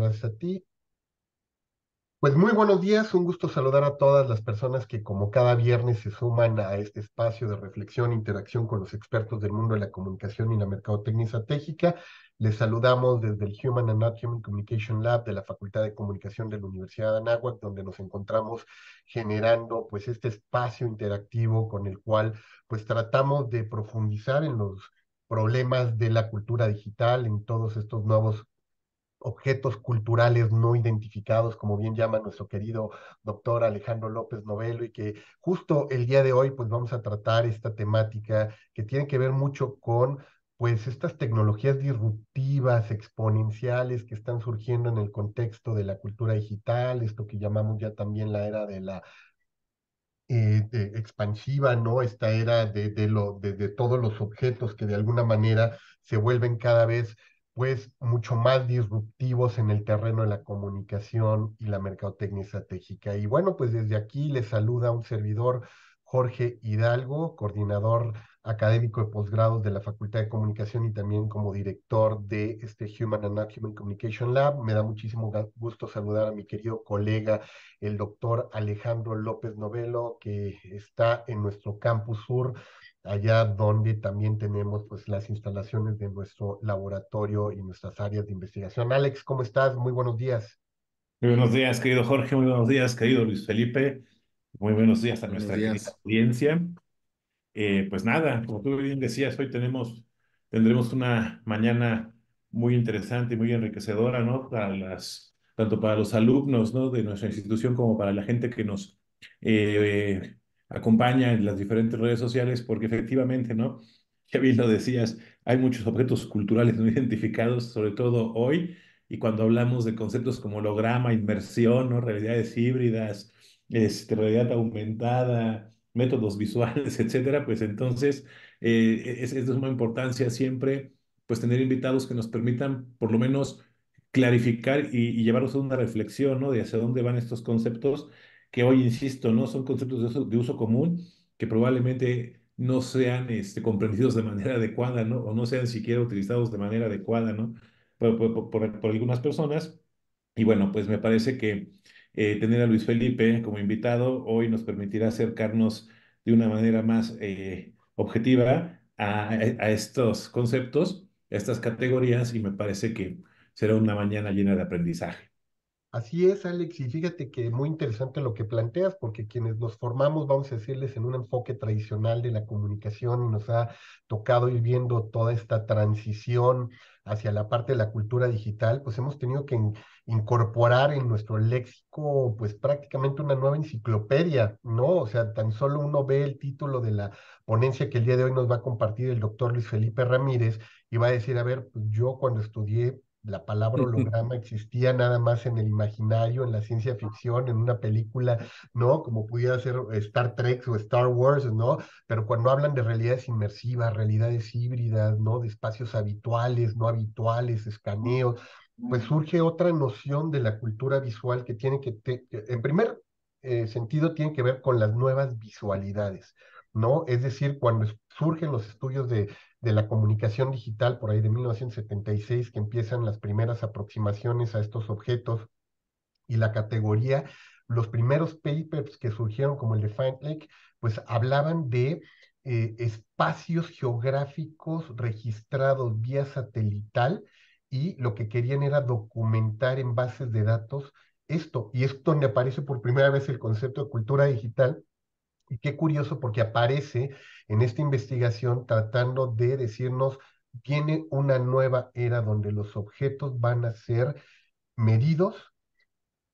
Gracias a ti. Pues muy buenos días, un gusto saludar a todas las personas que como cada viernes se suman a este espacio de reflexión, e interacción con los expertos del mundo de la comunicación y la mercadotecnia estratégica. Les saludamos desde el Human and Not Human Communication Lab de la Facultad de Comunicación de la Universidad de Anáhuac, donde nos encontramos generando pues este espacio interactivo con el cual pues tratamos de profundizar en los problemas de la cultura digital, en todos estos nuevos objetos culturales no identificados, como bien llama nuestro querido doctor Alejandro López Novelo, y que justo el día de hoy pues vamos a tratar esta temática que tiene que ver mucho con pues estas tecnologías disruptivas, exponenciales que están surgiendo en el contexto de la cultura digital, esto que llamamos ya también la era de la eh, eh, expansiva, ¿no? Esta era de, de, lo, de, de todos los objetos que de alguna manera se vuelven cada vez pues mucho más disruptivos en el terreno de la comunicación y la mercadotecnia estratégica. Y bueno, pues desde aquí les saluda un servidor, Jorge Hidalgo, coordinador académico de posgrados de la Facultad de Comunicación y también como director de este Human and Not Human Communication Lab. Me da muchísimo gusto saludar a mi querido colega, el doctor Alejandro López Novelo, que está en nuestro campus sur allá donde también tenemos pues las instalaciones de nuestro laboratorio y nuestras áreas de investigación. Alex, ¿cómo estás? Muy buenos días. Muy buenos días, querido Jorge, muy buenos días, querido Luis Felipe, muy buenos días a nuestra audiencia. Eh, pues nada, como tú bien decías, hoy tenemos, tendremos una mañana muy interesante y muy enriquecedora, ¿no? Para las, tanto para los alumnos, ¿no? De nuestra institución como para la gente que nos eh, acompaña en las diferentes redes sociales, porque efectivamente, ¿no? Ya bien lo decías, hay muchos objetos culturales no identificados, sobre todo hoy, y cuando hablamos de conceptos como holograma, inmersión, ¿no? realidades híbridas, este, realidad aumentada, métodos visuales, etcétera, pues entonces eh, es, de suma importancia siempre pues tener invitados que nos permitan por lo menos clarificar y, y llevarnos a una reflexión, ¿no? De hacia dónde van estos conceptos que hoy, insisto, no son conceptos de uso, común que probablemente no sean este, comprendidos de manera adecuada, ¿no? O no sean siquiera utilizados de manera adecuada, ¿no? Por, algunas personas. Y bueno, pues me parece que eh, tener a Luis Felipe como invitado hoy nos permitirá acercarnos de una manera más eh, objetiva a, estos conceptos, a estas categorías, y me parece que será una mañana llena de aprendizaje. Así es, Alex, y fíjate que muy interesante lo que planteas, porque quienes nos formamos, vamos a decirles, en un enfoque tradicional de la comunicación y nos ha tocado ir viendo toda esta transición hacia la parte de la cultura digital, pues hemos tenido que incorporar en nuestro léxico, pues prácticamente una nueva enciclopedia, ¿no? O sea, tan solo uno ve el título de la ponencia que el día de hoy nos va a compartir el doctor Luis Felipe Ramírez y va a decir, a ver, pues yo cuando estudié la palabra holograma existía nada más en el imaginario, en la ciencia ficción, en una película, ¿no? Como pudiera ser Star Trek o Star Wars, ¿no? Pero cuando hablan de realidades inmersivas, realidades híbridas, ¿no? De espacios habituales, no habituales, escaneos, pues surge otra noción de la cultura visual que tiene que, en primer eh, sentido, tiene que ver con las nuevas visualidades. ¿no? Es decir, cuando surgen los estudios de, la comunicación digital por ahí de 1976, que empiezan las primeras aproximaciones a estos objetos y la categoría, los primeros papers que surgieron, como el de Lake, pues hablaban de eh, espacios geográficos registrados vía satelital y lo que querían era documentar en bases de datos esto. Y esto donde aparece por primera vez el concepto de cultura digital, y qué curioso porque aparece en esta investigación tratando de decirnos, viene una nueva era donde los objetos van a ser medidos,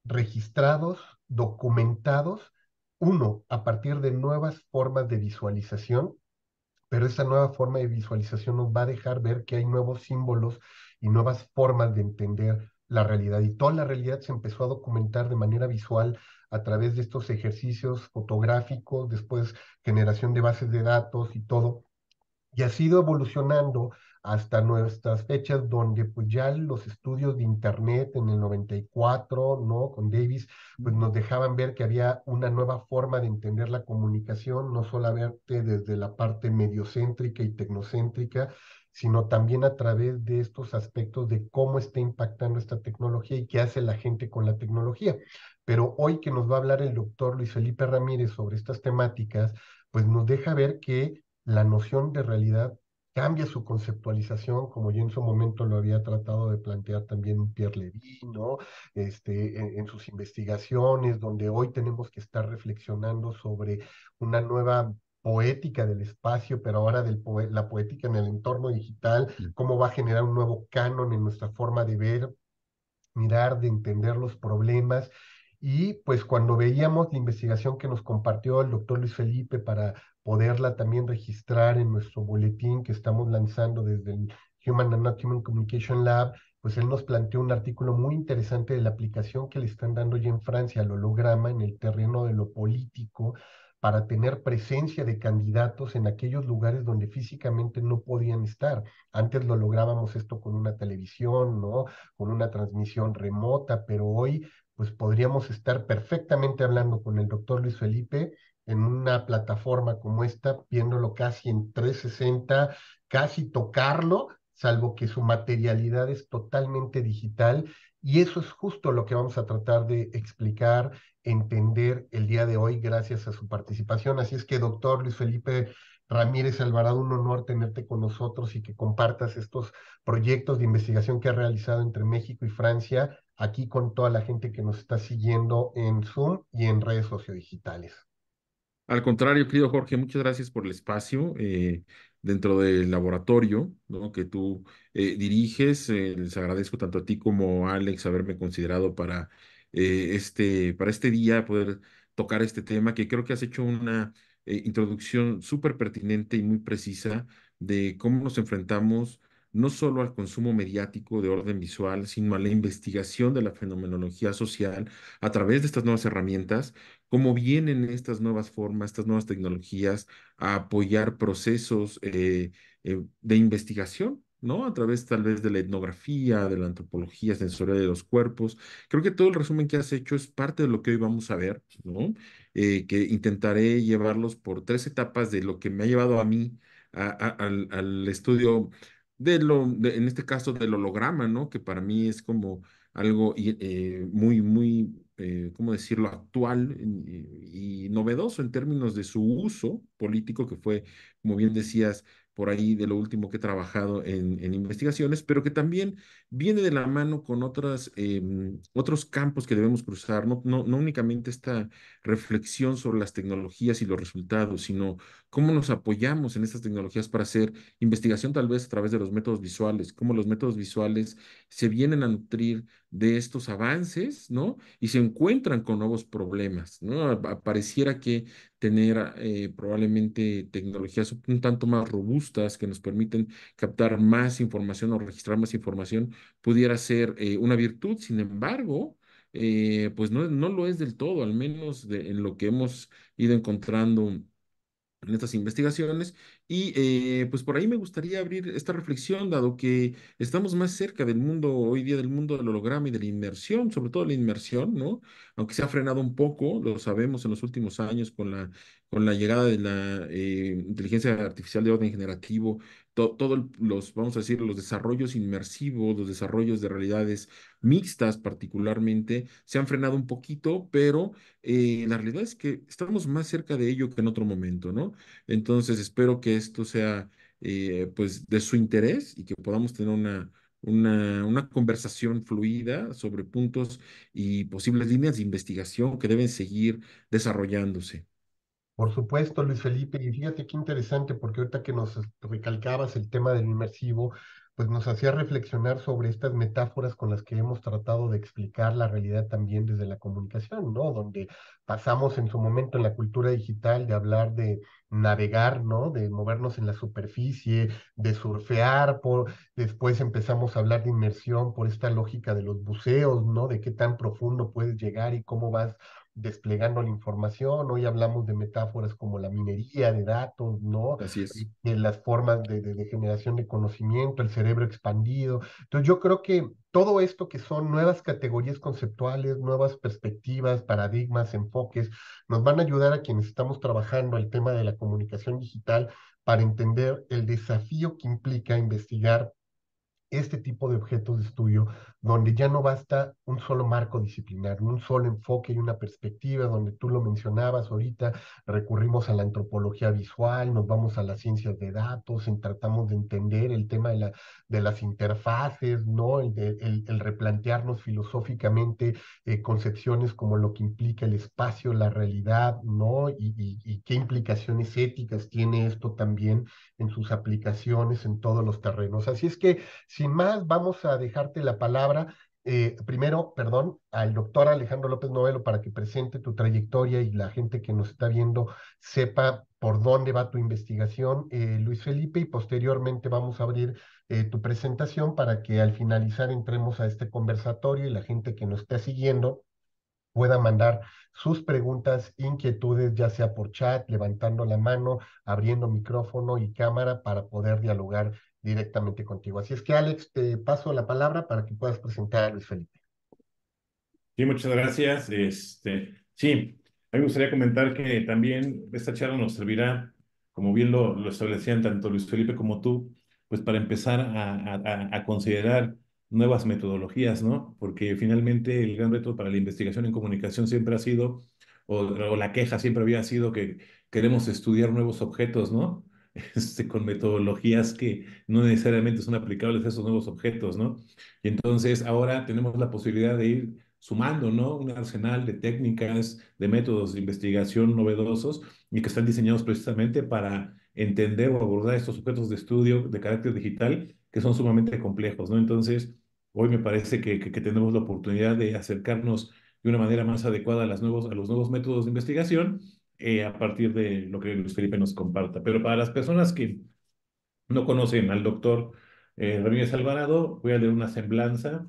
registrados, documentados, uno, a partir de nuevas formas de visualización, pero esa nueva forma de visualización nos va a dejar ver que hay nuevos símbolos y nuevas formas de entender la realidad. Y toda la realidad se empezó a documentar de manera visual a través de estos ejercicios fotográficos, después generación de bases de datos y todo, y ha sido evolucionando hasta nuestras fechas donde pues ya los estudios de internet en el 94, ¿no? Con Davis, pues nos dejaban ver que había una nueva forma de entender la comunicación, no solamente desde la parte mediocéntrica y tecnocéntrica, sino también a través de estos aspectos de cómo está impactando esta tecnología y qué hace la gente con la tecnología pero hoy que nos va a hablar el doctor Luis Felipe Ramírez sobre estas temáticas, pues nos deja ver que la noción de realidad cambia su conceptualización, como yo en su momento lo había tratado de plantear también Pierre Levy, ¿no? Este, en, sus investigaciones, donde hoy tenemos que estar reflexionando sobre una nueva poética del espacio, pero ahora del la poética en el entorno digital, mm. cómo va a generar un nuevo canon en nuestra forma de ver, mirar, de entender los problemas y pues cuando veíamos la investigación que nos compartió el doctor Luis Felipe para poderla también registrar en nuestro boletín que estamos lanzando desde el Human and Not Human Communication Lab, pues él nos planteó un artículo muy interesante de la aplicación que le están dando ya en Francia al holograma en el terreno de lo político para tener presencia de candidatos en aquellos lugares donde físicamente no podían estar. Antes lo lográbamos esto con una televisión, ¿no? Con una transmisión remota, pero hoy pues podríamos estar perfectamente hablando con el doctor Luis Felipe en una plataforma como esta, viéndolo casi en 360, casi tocarlo, salvo que su materialidad es totalmente digital. Y eso es justo lo que vamos a tratar de explicar, entender el día de hoy gracias a su participación. Así es que, doctor Luis Felipe Ramírez Alvarado, un honor tenerte con nosotros y que compartas estos proyectos de investigación que ha realizado entre México y Francia aquí con toda la gente que nos está siguiendo en Zoom y en redes sociodigitales. Al contrario, querido Jorge, muchas gracias por el espacio eh, dentro del laboratorio ¿no? que tú eh, diriges. Eh, les agradezco tanto a ti como a Alex haberme considerado para, este, para este día poder tocar este tema, que creo que has hecho una introducción súper pertinente y muy precisa de cómo nos enfrentamos no solo al consumo mediático de orden visual, sino a la investigación de la fenomenología social a través de estas nuevas herramientas, cómo vienen estas nuevas formas, estas nuevas tecnologías a apoyar procesos eh, eh, de investigación, ¿no? A través tal vez de la etnografía, de la antropología sensorial de los cuerpos. Creo que todo el resumen que has hecho es parte de lo que hoy vamos a ver, ¿no? Eh, que intentaré llevarlos por tres etapas de lo que me ha llevado a mí al, al estudio de lo, en este caso del holograma, ¿no? Que para mí es como algo eh, muy, muy, eh, ¿cómo decirlo?, actual y, novedoso en términos de su uso político, que fue, como bien decías, por ahí de lo último que he trabajado en, investigaciones, pero que también viene de la mano con otras, eh, otros campos que debemos cruzar, no, no, no únicamente esta reflexión sobre las tecnologías y los resultados, sino cómo nos apoyamos en estas tecnologías para hacer investigación tal vez a través de los métodos visuales, cómo los métodos visuales se vienen a nutrir de estos avances, ¿no? Y se encuentran con nuevos problemas, ¿no? Pareciera que tener eh, probablemente tecnologías un tanto más robustas que nos permiten captar más información o registrar más información pudiera ser eh, una virtud, sin embargo, eh, pues no, no lo es del todo, al menos en lo que hemos ido encontrando en estas investigaciones y eh, pues por ahí me gustaría abrir esta reflexión, dado que estamos más cerca del mundo, hoy día del mundo del holograma y de la inmersión, sobre todo la inmersión, ¿no? Aunque se ha frenado un poco, lo sabemos en los últimos años con la, con la llegada de la eh, inteligencia artificial de orden generativo, todos los, vamos a decir, los desarrollos inmersivos, los desarrollos de realidades mixtas particularmente, se han frenado un poquito, pero eh, la realidad es que estamos más cerca de ello que en otro momento, ¿no? Entonces espero que esto sea eh, pues de su interés y que podamos tener una, una, una, conversación fluida sobre puntos y posibles líneas de investigación que deben seguir desarrollándose. Por supuesto, Luis Felipe, y fíjate qué interesante, porque ahorita que nos recalcabas el tema del inmersivo, pues nos hacía reflexionar sobre estas metáforas con las que hemos tratado de explicar la realidad también desde la comunicación, ¿no? Donde pasamos en su momento en la cultura digital de hablar de navegar, ¿no? De movernos en la superficie, de surfear, por... después empezamos a hablar de inmersión por esta lógica de los buceos, ¿no? De qué tan profundo puedes llegar y cómo vas desplegando la información. Hoy hablamos de metáforas como la minería de datos, ¿no? Así es. las formas de, generación de conocimiento, el cerebro expandido. Entonces yo creo que todo esto que son nuevas categorías conceptuales, nuevas perspectivas, paradigmas, enfoques, nos van a ayudar a quienes estamos trabajando al tema de la comunicación digital para entender el desafío que implica investigar este tipo de objetos de estudio, donde ya no basta un solo marco disciplinar, un solo enfoque y una perspectiva, donde tú lo mencionabas ahorita, recurrimos a la antropología visual, nos vamos a las ciencias de datos, tratamos de entender el tema de, la, de las interfaces, ¿no? El, replantearnos filosóficamente eh, concepciones como lo que implica el espacio, la realidad, ¿no? y qué implicaciones éticas tiene esto también en sus aplicaciones en todos los terrenos. Así es que sin más, vamos a dejarte la palabra, eh, primero, perdón, al doctor Alejandro López Novelo para que presente tu trayectoria y la gente que nos está viendo sepa por dónde va tu investigación, eh, Luis Felipe, y posteriormente vamos a abrir eh, tu presentación para que al finalizar entremos a este conversatorio y la gente que nos está siguiendo pueda mandar sus preguntas, inquietudes, ya sea por chat, levantando la mano, abriendo micrófono y cámara para poder dialogar directamente contigo. Así es que, Alex, te paso la palabra para que puedas presentar a Luis Felipe. Sí, muchas gracias. Este, sí, a mí me gustaría comentar que también esta charla nos servirá, como bien lo, lo establecían tanto Luis Felipe como tú, pues para empezar a, considerar nuevas metodologías, ¿no? Porque finalmente el gran reto para la investigación en comunicación siempre ha sido, o, la queja siempre había sido que queremos estudiar nuevos objetos, ¿no? Este, con metodologías que no necesariamente son aplicables a esos nuevos objetos, ¿no? Y entonces ahora tenemos la posibilidad de ir sumando, ¿no? Un arsenal de técnicas, de métodos de investigación novedosos y que están diseñados precisamente para entender o abordar estos objetos de estudio de carácter digital que son sumamente complejos, ¿no? Entonces, hoy me parece que, tenemos la oportunidad de acercarnos de una manera más adecuada a, a los nuevos métodos de investigación eh, a partir de lo que Luis Felipe nos comparta. Pero para las personas que no conocen al doctor eh, Ramírez Alvarado, voy a leer una semblanza.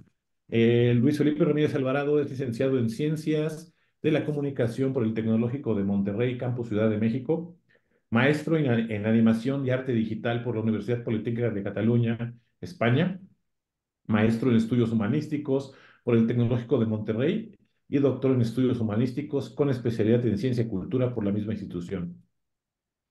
Eh, Luis Felipe Ramírez Alvarado es licenciado en Ciencias de la Comunicación por el Tecnológico de Monterrey, Campus Ciudad de México, maestro en, en Animación y Arte Digital por la Universidad Politécnica de Cataluña, España, maestro en Estudios Humanísticos por el Tecnológico de Monterrey y doctor en estudios humanísticos con especialidad en ciencia y cultura por la misma institución.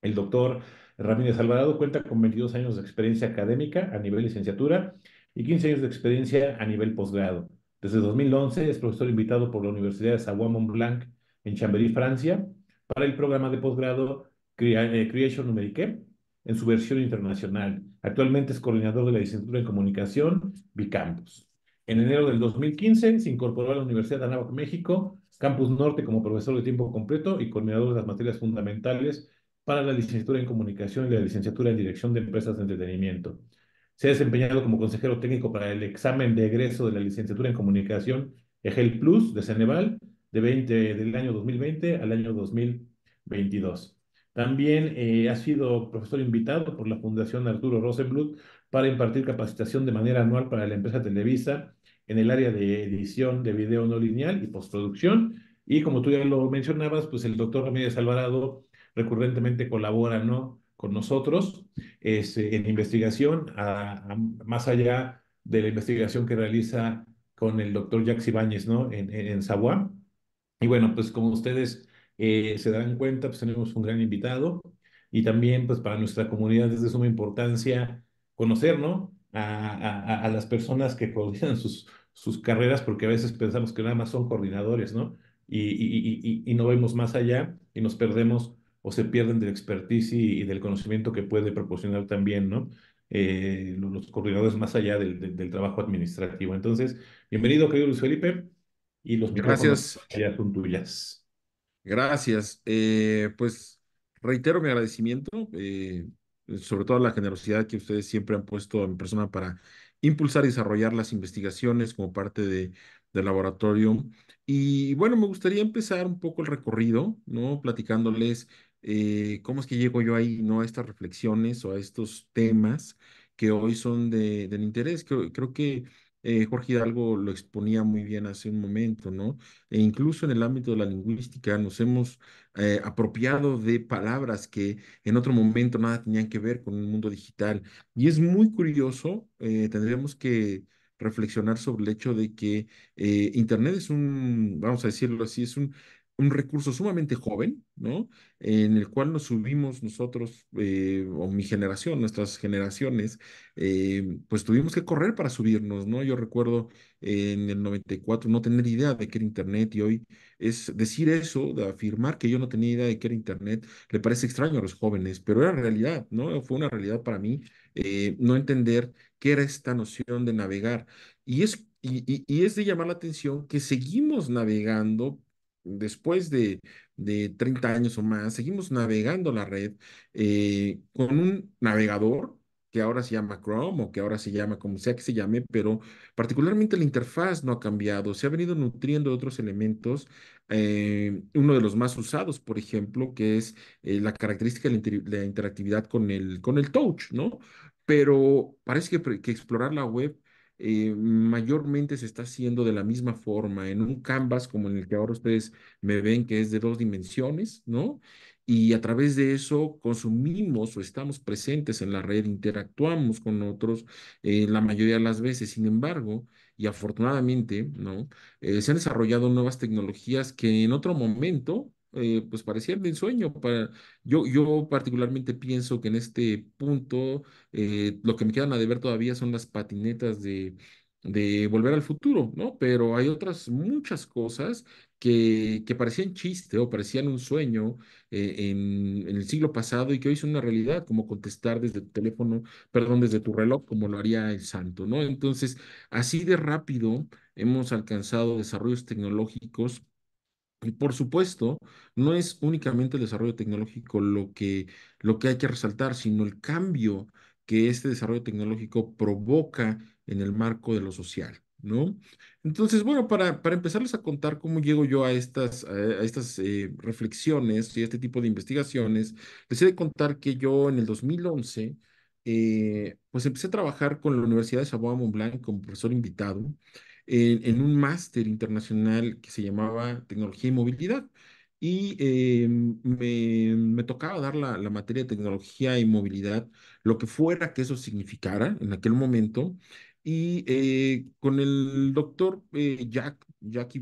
El doctor Ramírez Alvarado cuenta con 22 años de experiencia académica a nivel licenciatura y 15 años de experiencia a nivel posgrado. Desde 2011 es profesor invitado por la Universidad de Savoie Blanc en Chambéry, Francia, para el programa de posgrado eh, Creation Numérique en su versión internacional. Actualmente es coordinador de la licenciatura en comunicación Bicampus. En enero del 2015 se incorporó a la Universidad de Anáhuac, México, Campus Norte como profesor de tiempo completo y coordinador de las materias fundamentales para la licenciatura en comunicación y la licenciatura en dirección de empresas de entretenimiento. Se ha desempeñado como consejero técnico para el examen de egreso de la licenciatura en comunicación EGEL Plus de Ceneval del año 2020 al año 2022. También eh, ha sido profesor invitado por la Fundación Arturo Rosenblut para impartir capacitación de manera anual para la empresa Televisa en el área de edición de video no lineal y postproducción. Y como tú ya lo mencionabas, pues el doctor Ramírez Alvarado recurrentemente colabora, ¿no? Con nosotros este, en investigación, más allá de la investigación que realiza con el doctor Jax Ibáñez, ¿no? En, en, Y bueno, pues como ustedes eh, se darán cuenta, pues tenemos un gran invitado y también, pues para nuestra comunidad es de suma importancia conocer, ¿no? A, a, a las personas que coordinan sus, sus carreras, porque a veces pensamos que nada más son coordinadores, ¿no? Y, y, no vemos más allá y nos perdemos o se pierden de la expertise y, del conocimiento que puede proporcionar también, ¿no? Eh, los coordinadores más allá del, trabajo administrativo. Entonces, bienvenido, querido Luis Felipe, y los Gracias. ya son tuyas. Gracias. Eh, pues reitero mi agradecimiento. Eh, eh, sobre todo la generosidad que ustedes siempre han puesto en persona para impulsar y desarrollar las investigaciones como parte de, del laboratorio. Y bueno, me gustaría empezar un poco el recorrido, ¿no? Platicándoles eh, cómo es que llego yo ahí, ¿no? A estas reflexiones o a estos temas que hoy son de, del interés. creo que eh, Jorge Hidalgo lo exponía muy bien hace un momento, ¿no? E incluso en el ámbito de la lingüística nos hemos eh, apropiado de palabras que en otro momento nada tenían que ver con el mundo digital. Y es muy curioso, eh, tendríamos que reflexionar sobre el hecho de que Internet es un, vamos a decirlo así, es un un recurso sumamente joven, ¿no? En el cual nos subimos nosotros, eh, o mi generación, nuestras generaciones, eh, pues tuvimos que correr para subirnos, ¿no? Yo recuerdo eh, en el 94 no tener idea de qué era Internet y hoy es decir eso, de afirmar que yo no tenía idea de qué era Internet, le parece extraño a los jóvenes, pero era realidad, ¿no? Fue una realidad para mí no entender qué era esta noción de navegar. Y es y, es de llamar la atención que seguimos navegando después de, 30 años o más, seguimos navegando la red eh, con un navegador que ahora se llama Chrome o que ahora se llama como sea que se llame, pero particularmente la interfaz no ha cambiado, se ha venido nutriendo de otros elementos. Eh, uno de los más usados, por ejemplo, que es eh, la característica de la, interactividad con el, con el touch, ¿no? Pero parece que explorar la web eh, mayormente se está haciendo de la misma forma, en un canvas como en el que ahora ustedes me ven, que es de dos dimensiones, ¿no? Y a través de eso consumimos o estamos presentes en la red, interactuamos con otros eh, la mayoría de las veces. Sin embargo, y afortunadamente, ¿no? Eh, se han desarrollado nuevas tecnologías que en otro momento eh, pues parecían de ensueño. Para, yo, yo particularmente pienso que en este punto eh, lo que me quedan a deber todavía son las patinetas de, de volver al futuro, ¿no? Pero hay otras muchas cosas que, que parecían chiste o parecían un sueño eh, en, en, el siglo pasado y que hoy son una realidad, como contestar desde tu teléfono, perdón, desde tu reloj, como lo haría el santo, ¿no? Entonces, así de rápido hemos alcanzado desarrollos tecnológicos y por supuesto, no es únicamente el desarrollo tecnológico lo que, lo que hay que resaltar, sino el cambio que este desarrollo tecnológico provoca en el marco de lo social, ¿no? Entonces, bueno, para, para empezarles a contar cómo llego yo a estas, a estas eh, reflexiones y a este tipo de investigaciones, les he de contar que yo en el 2011, eh, pues empecé a trabajar con la Universidad de Savoie Montblanc como profesor invitado en, un máster internacional que se llamaba Tecnología y Movilidad. Y eh, me, tocaba dar la, la, materia de tecnología y movilidad, lo que fuera que eso significara en aquel momento. Y eh, con el doctor eh, Jack, Jack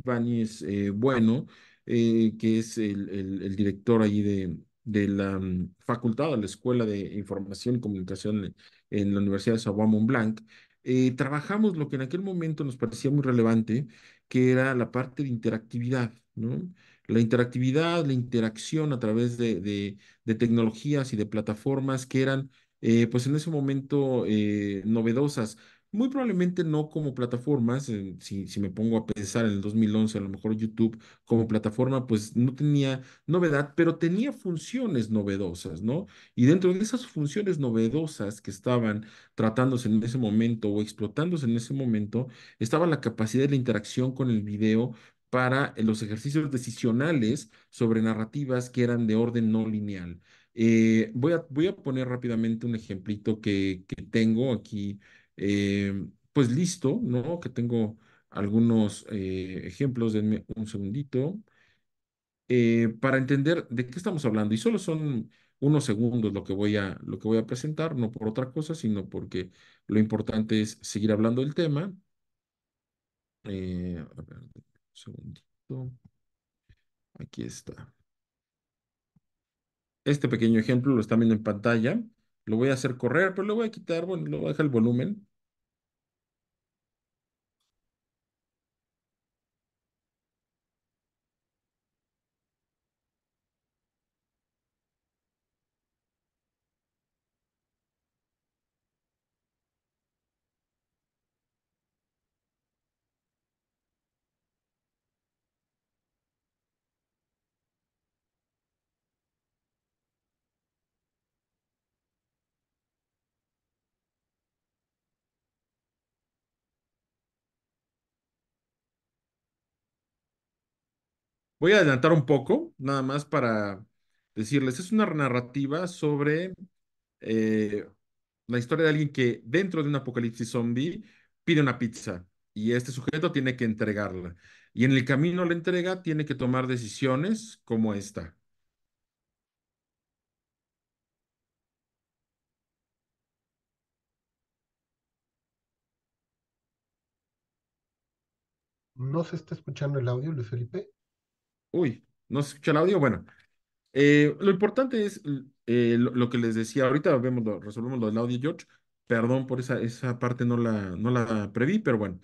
Bueno, que es el, el, director ahí de, de la mm, facultad de la Escuela de Información y Comunicación en la Universidad de Savoie Mont Blanc, eh, trabajamos lo que en aquel momento nos parecía muy relevante, que era la parte de interactividad, ¿no? La interactividad, la interacción a través de, tecnologías y de plataformas que eran, eh, pues en ese momento, eh, novedosas. Muy probablemente no como plataformas, si, me pongo a pensar en el 2011, a lo mejor YouTube como plataforma, pues no tenía novedad, pero tenía funciones novedosas, ¿no? Y dentro de esas funciones novedosas que estaban tratándose en ese momento o explotándose en ese momento, estaba la capacidad de la interacción con el video para eh, los ejercicios decisionales sobre narrativas que eran de orden no lineal. Eh, voy, a, voy a poner rápidamente un ejemplito que, que tengo aquí eh, pues listo, ¿no? Que tengo algunos eh, ejemplos, denme un segundito, eh, para entender de qué estamos hablando. Y solo son unos segundos lo que, voy a, lo que voy a presentar, no por otra cosa, sino porque lo importante es seguir hablando del tema. a ver, un segundito. Aquí está. Este pequeño ejemplo lo están viendo en pantalla. Lo voy a hacer correr, pero lo voy a quitar, bueno, lo voy a el volumen. Voy a adelantar un poco, nada más para decirles, es una narrativa sobre eh, la historia de alguien que dentro de un apocalipsis zombie pide una pizza y este sujeto tiene que entregarla. Y en el camino a la entrega tiene que tomar decisiones como esta. ¿No se está escuchando el audio, Luis Felipe? Uy, no se escucha el audio. Bueno, eh, lo importante es eh, lo, que les decía. Ahorita vemos resolvemos lo del audio, George. Perdón por esa, esa parte, no la, no la preví, pero bueno.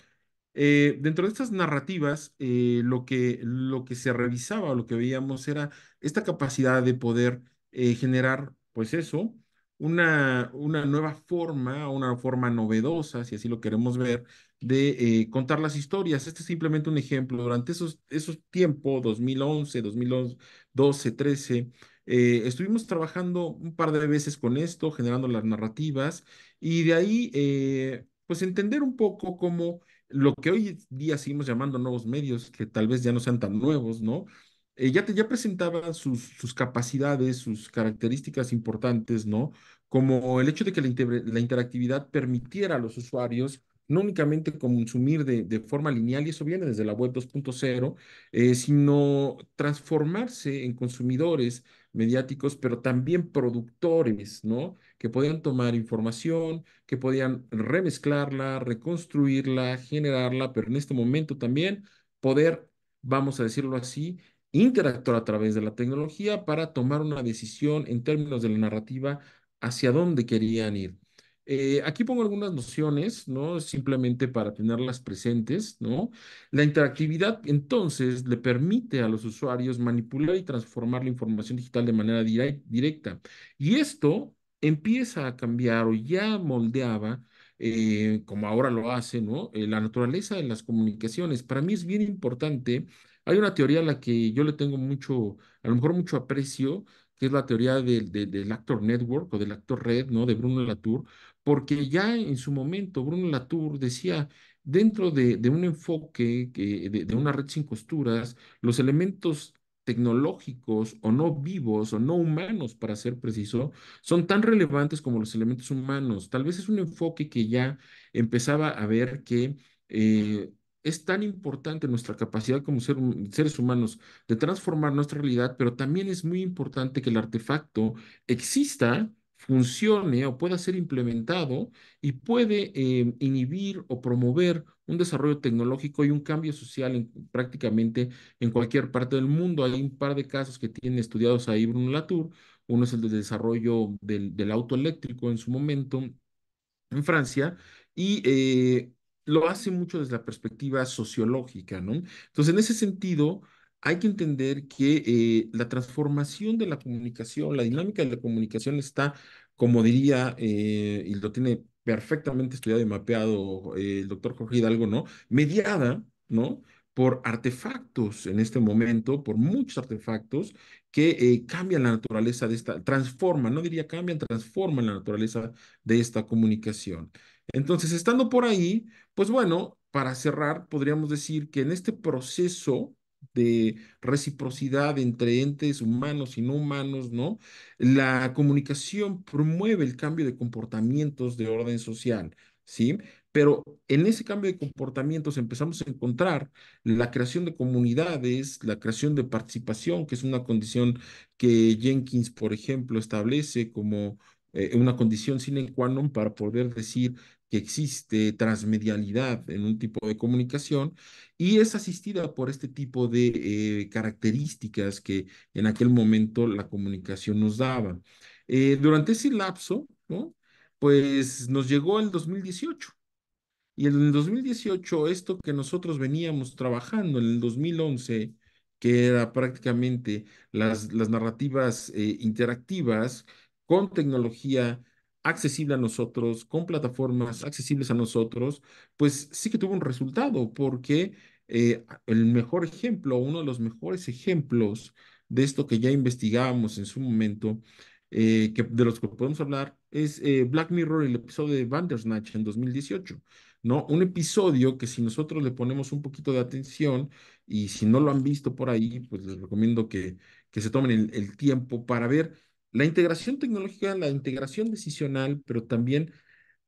Eh, dentro de estas narrativas, lo que, lo que se revisaba o lo que veíamos era esta capacidad de poder generar, pues eso, una, una nueva forma, una forma novedosa, si así lo queremos ver, de eh, contar las historias. Este es simplemente un ejemplo. Durante esos, esos tiempos, 2011, 2012, 13, estuvimos trabajando un par de veces con esto, generando las narrativas, y de ahí, eh, pues entender un poco cómo lo que hoy día seguimos llamando nuevos medios, que tal vez ya no sean tan nuevos, ¿no? Eh, ya, te, ya presentaba sus, sus capacidades, sus características importantes, ¿no? Como el hecho de que la, interactividad permitiera a los usuarios no únicamente consumir de, forma lineal, y eso viene desde la web 2.0, eh, sino transformarse en consumidores mediáticos, pero también productores, ¿no? Que podían tomar información, que podían remezclarla, reconstruirla, generarla, pero en este momento también poder, vamos a decirlo así, interactuar a través de la tecnología para tomar una decisión en términos de la narrativa hacia dónde querían ir. Eh, aquí pongo algunas nociones, ¿no? Simplemente para tenerlas presentes, ¿no? La interactividad, entonces, le permite a los usuarios manipular y transformar la información digital de manera directa. Y esto empieza a cambiar o ya moldeaba, eh, como ahora lo hace, ¿no? Eh, la naturaleza de las comunicaciones. Para mí es bien importante hay una teoría a la que yo le tengo mucho, a lo mejor mucho aprecio, que es la teoría del, actor network o del actor red, ¿no? De Bruno Latour, porque ya en su momento Bruno Latour decía, dentro de, un enfoque, de, una red sin costuras, los elementos tecnológicos o no vivos o no humanos, para ser preciso, son tan relevantes como los elementos humanos. Tal vez es un enfoque que ya empezaba a ver que eh, es tan importante nuestra capacidad como seres humanos de transformar nuestra realidad, pero también es muy importante que el artefacto exista, funcione o pueda ser implementado y puede eh, inhibir o promover un desarrollo tecnológico y un cambio social prácticamente en cualquier parte del mundo. Hay un par de casos que tienen estudiados ahí Bruno Latour. Uno es el de desarrollo del, del auto eléctrico en su momento en Francia y eh, lo hace mucho desde la perspectiva sociológica, ¿no? Entonces, en ese sentido, hay que entender que eh, la transformación de la comunicación, la dinámica de la comunicación está, como diría, eh, y lo tiene perfectamente estudiado y mapeado eh, el doctor Jorge Hidalgo, ¿no? Mediada, ¿no? por artefactos en este momento, por muchos artefactos que cambian la naturaleza de esta, transforman, no diría cambian, transforman la naturaleza de esta comunicación. Entonces, estando por ahí, pues bueno, para cerrar, podríamos decir que en este proceso de reciprocidad entre entes humanos y no humanos, ¿no? La comunicación promueve el cambio de comportamientos de orden social, ¿sí? Pero en ese cambio de comportamientos empezamos a encontrar la creación de comunidades, la creación de participación, que es una condición que Jenkins, por ejemplo, establece como eh, una condición sine qua non para poder decir que existe transmedialidad en un tipo de comunicación y es asistida por este tipo de eh, características que en aquel momento la comunicación nos daba. Eh, durante ese lapso, ¿no? pues nos llegó el 2018. Y en el 2018, esto que nosotros veníamos trabajando en el 2011, que era prácticamente las, las narrativas eh, interactivas con tecnología accesible a nosotros, con plataformas accesibles a nosotros, pues sí que tuvo un resultado, porque eh, el mejor ejemplo, uno de los mejores ejemplos de esto que ya investigábamos en su momento, eh, de los que podemos hablar, es eh, Black Mirror, el episodio de Bandersnatch en 2018, ¿no? Un episodio que si nosotros le ponemos un poquito de atención y si no lo han visto por ahí, pues les recomiendo que, que se tomen el, el tiempo para ver la integración tecnológica, la integración decisional, pero también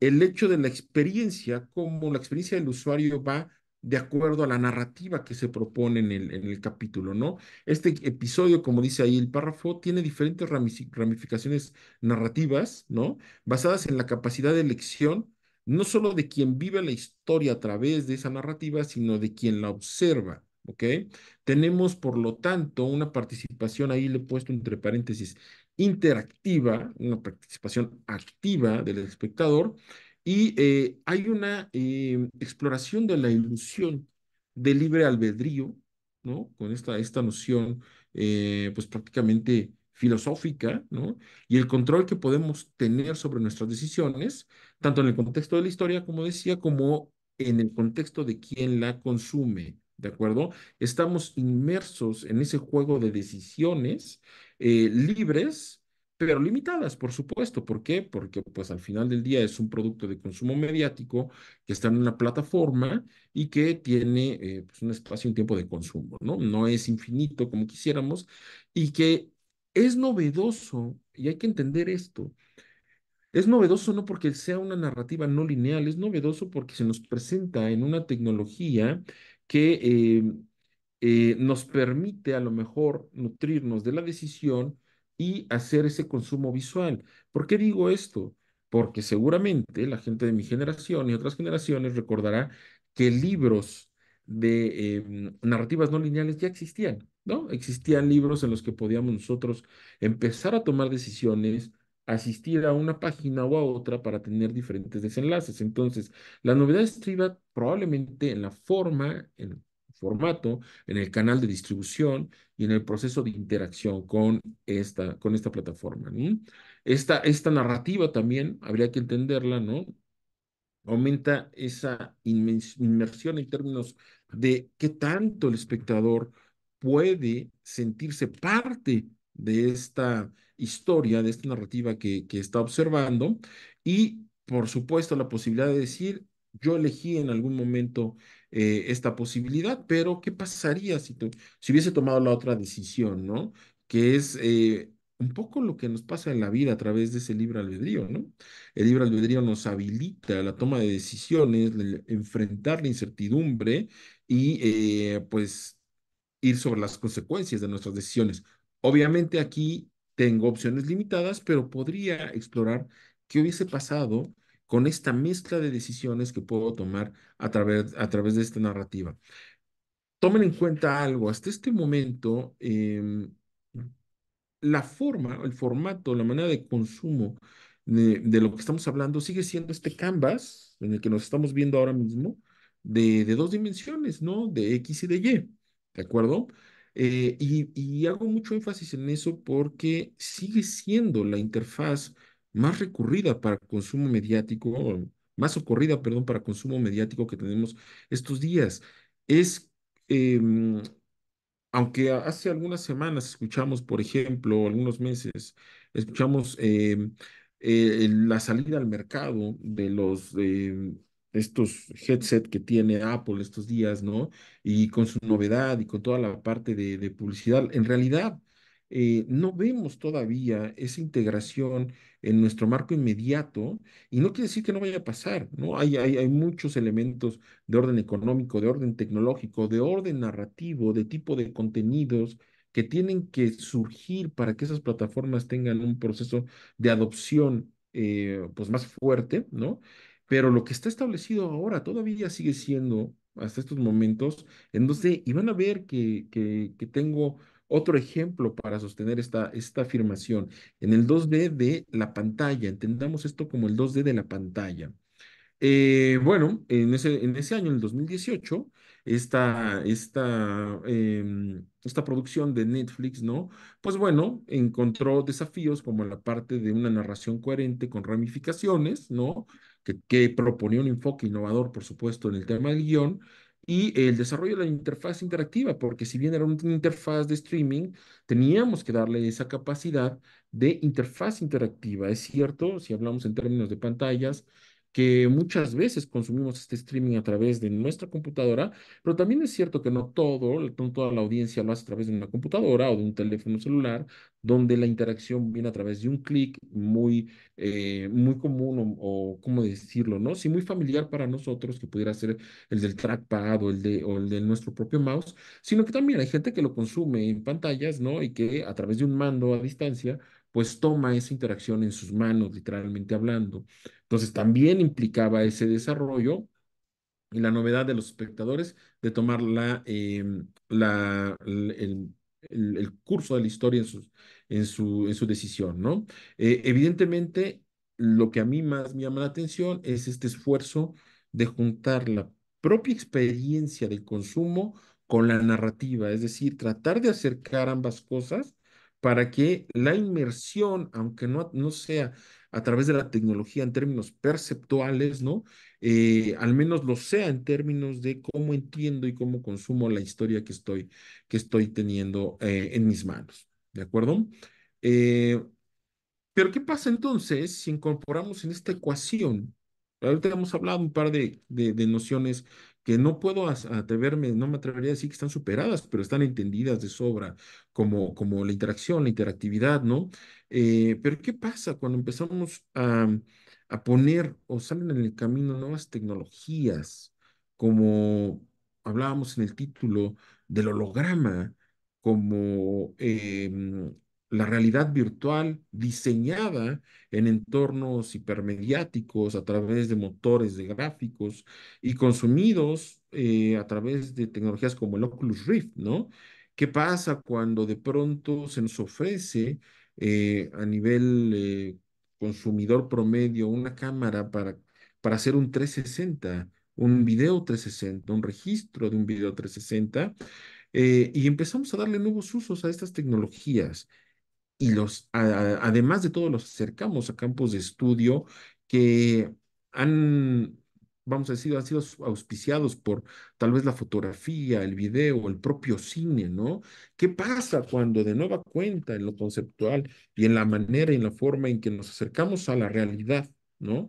el hecho de la experiencia, como la experiencia del usuario va de acuerdo a la narrativa que se propone en el, en el capítulo, ¿no? Este episodio, como dice ahí el párrafo, tiene diferentes ramificaciones narrativas, ¿no? Basadas en la capacidad de elección, no solo de quien vive la historia a través de esa narrativa, sino de quien la observa, ¿ok? Tenemos, por lo tanto, una participación, ahí le he puesto entre paréntesis, interactiva, una participación activa del espectador y eh, hay una em, exploración de la ilusión de libre albedrío, ¿no? Con esta, esta noción, eh, pues prácticamente filosófica, ¿no? Y el control que podemos tener sobre nuestras decisiones, tanto en el contexto de la historia, como decía, como en el contexto de quien la consume, ¿de acuerdo? Estamos inmersos en ese juego de decisiones eh, libres, pero limitadas, por supuesto. ¿Por qué? Porque pues al final del día es un producto de consumo mediático que está en una plataforma y que tiene eh, pues, un espacio y un tiempo de consumo, ¿no? No es infinito como quisiéramos y que es novedoso, y hay que entender esto. Es novedoso no porque sea una narrativa no lineal, es novedoso porque se nos presenta en una tecnología que eh, eh, nos permite a lo mejor nutrirnos de la decisión y hacer ese consumo visual. ¿Por qué digo esto? Porque seguramente la gente de mi generación y otras generaciones recordará que libros de em, narrativas no lineales ya existían, ¿no? Existían libros en los que podíamos nosotros empezar a tomar decisiones, asistir a una página o a otra para tener diferentes desenlaces. Entonces, la novedad estriba probablemente en la forma, en formato, en el canal de distribución y en el proceso de interacción con esta, con esta plataforma. Esta, esta narrativa también habría que entenderla, ¿no? Aumenta esa inmersión en términos de qué tanto el espectador puede sentirse parte de esta historia, de esta narrativa que, que está observando y, por supuesto, la posibilidad de decir, yo elegí en algún momento eh, esta posibilidad, pero ¿qué pasaría si, si hubiese tomado la otra decisión, ¿no? Que es eh, un poco lo que nos pasa en la vida a través de ese libre albedrío, ¿no? El libre albedrío nos habilita la toma de decisiones, enfrentar la incertidumbre y eh, pues ir sobre las consecuencias de nuestras decisiones. Obviamente aquí tengo opciones limitadas, pero podría explorar qué hubiese pasado con esta mezcla de decisiones que puedo tomar a través, a través de esta narrativa. Tomen en cuenta algo, hasta este momento, em, la forma, el formato, la manera de consumo de, lo que estamos hablando sigue siendo este canvas en el que nos estamos viendo ahora mismo de, dos dimensiones, ¿no? De X y de Y, ¿de acuerdo? Eh, y, y hago mucho énfasis en eso porque sigue siendo la interfaz más recurrida para consumo mediático, más ocurrida, perdón, para consumo mediático que tenemos estos días. Es, em, aunque hace algunas semanas escuchamos, por ejemplo, algunos meses, escuchamos em, eh, la salida al mercado de los em, estos headset que tiene Apple estos días, ¿no? Y con su novedad y con toda la parte de, de publicidad, en realidad eh, no vemos todavía esa integración en nuestro marco inmediato y no quiere decir que no vaya a pasar, ¿no? Hay, hay, muchos elementos de orden económico, de orden tecnológico, de orden narrativo, de tipo de contenidos que tienen que surgir para que esas plataformas tengan un proceso de adopción eh, pues más fuerte, ¿no? Pero lo que está establecido ahora todavía sigue siendo hasta estos momentos, entonces, y van a ver que, que tengo otro ejemplo para sostener esta, esta afirmación, en el 2D de la pantalla, entendamos esto como el 2D de la pantalla. Eh, bueno, en ese, en ese año, en el 2018, esta, esta, em, esta producción de Netflix, ¿no? Pues bueno, encontró desafíos como la parte de una narración coherente con ramificaciones, ¿no? Que, que proponía un enfoque innovador, por supuesto, en el tema del guión, y el desarrollo de la interfaz interactiva, porque si bien era una interfaz de streaming, teníamos que darle esa capacidad de interfaz interactiva. Es cierto, si hablamos en términos de pantallas, que muchas veces consumimos este streaming a través de nuestra computadora, pero también es cierto que no todo, no toda la audiencia lo hace a través de una computadora o de un teléfono celular, donde la interacción viene a través de un clic muy, eh, muy común o, cómo decirlo, ¿no? Sí, muy familiar para nosotros, que pudiera ser el del trackpad o el, de, o el de nuestro propio mouse, sino que también hay gente que lo consume en pantallas, ¿no? Y que a través de un mando a distancia pues toma esa interacción en sus manos, literalmente hablando. Entonces también implicaba ese desarrollo y la novedad de los espectadores de tomar la, em, la, el, curso de la historia en, sus, en, su, en su decisión, ¿no? Eh, evidentemente, lo que a mí más me llama la atención es este esfuerzo de juntar la propia experiencia del consumo con la narrativa, es decir, tratar de acercar ambas cosas para que la inmersión, aunque no, no sea a través de la tecnología en términos perceptuales, ¿no? Eh, al menos lo sea en términos de cómo entiendo y cómo consumo la historia que estoy, que estoy teniendo eh, en mis manos, ¿de acuerdo? Eh, pero ¿qué pasa entonces si incorporamos en esta ecuación? Ahorita hemos hablado un par de, de, de nociones que no puedo atreverme, no me atrevería a decir que están superadas, pero están entendidas de sobra, como, como la interacción, la interactividad, ¿no? Eh, pero ¿qué pasa cuando empezamos a, poner o salen en el camino nuevas tecnologías, como hablábamos en el título del holograma, como em, la realidad virtual diseñada en entornos hipermediáticos a través de motores de gráficos y consumidos eh, a través de tecnologías como el Oculus Rift, ¿no? ¿Qué pasa cuando de pronto se nos ofrece eh, a nivel eh, consumidor promedio una cámara para, para hacer un 360, un video 360, un registro de un video 360? y empezamos a darle nuevos usos a estas tecnologías y los, además de todo, los acercamos a campos de estudio que han, vamos a decir, han sido auspiciados por tal vez la fotografía, el video, el propio cine, ¿no? ¿Qué pasa cuando de nueva cuenta en lo conceptual y en la manera y en la forma en que nos acercamos a la realidad, ¿no?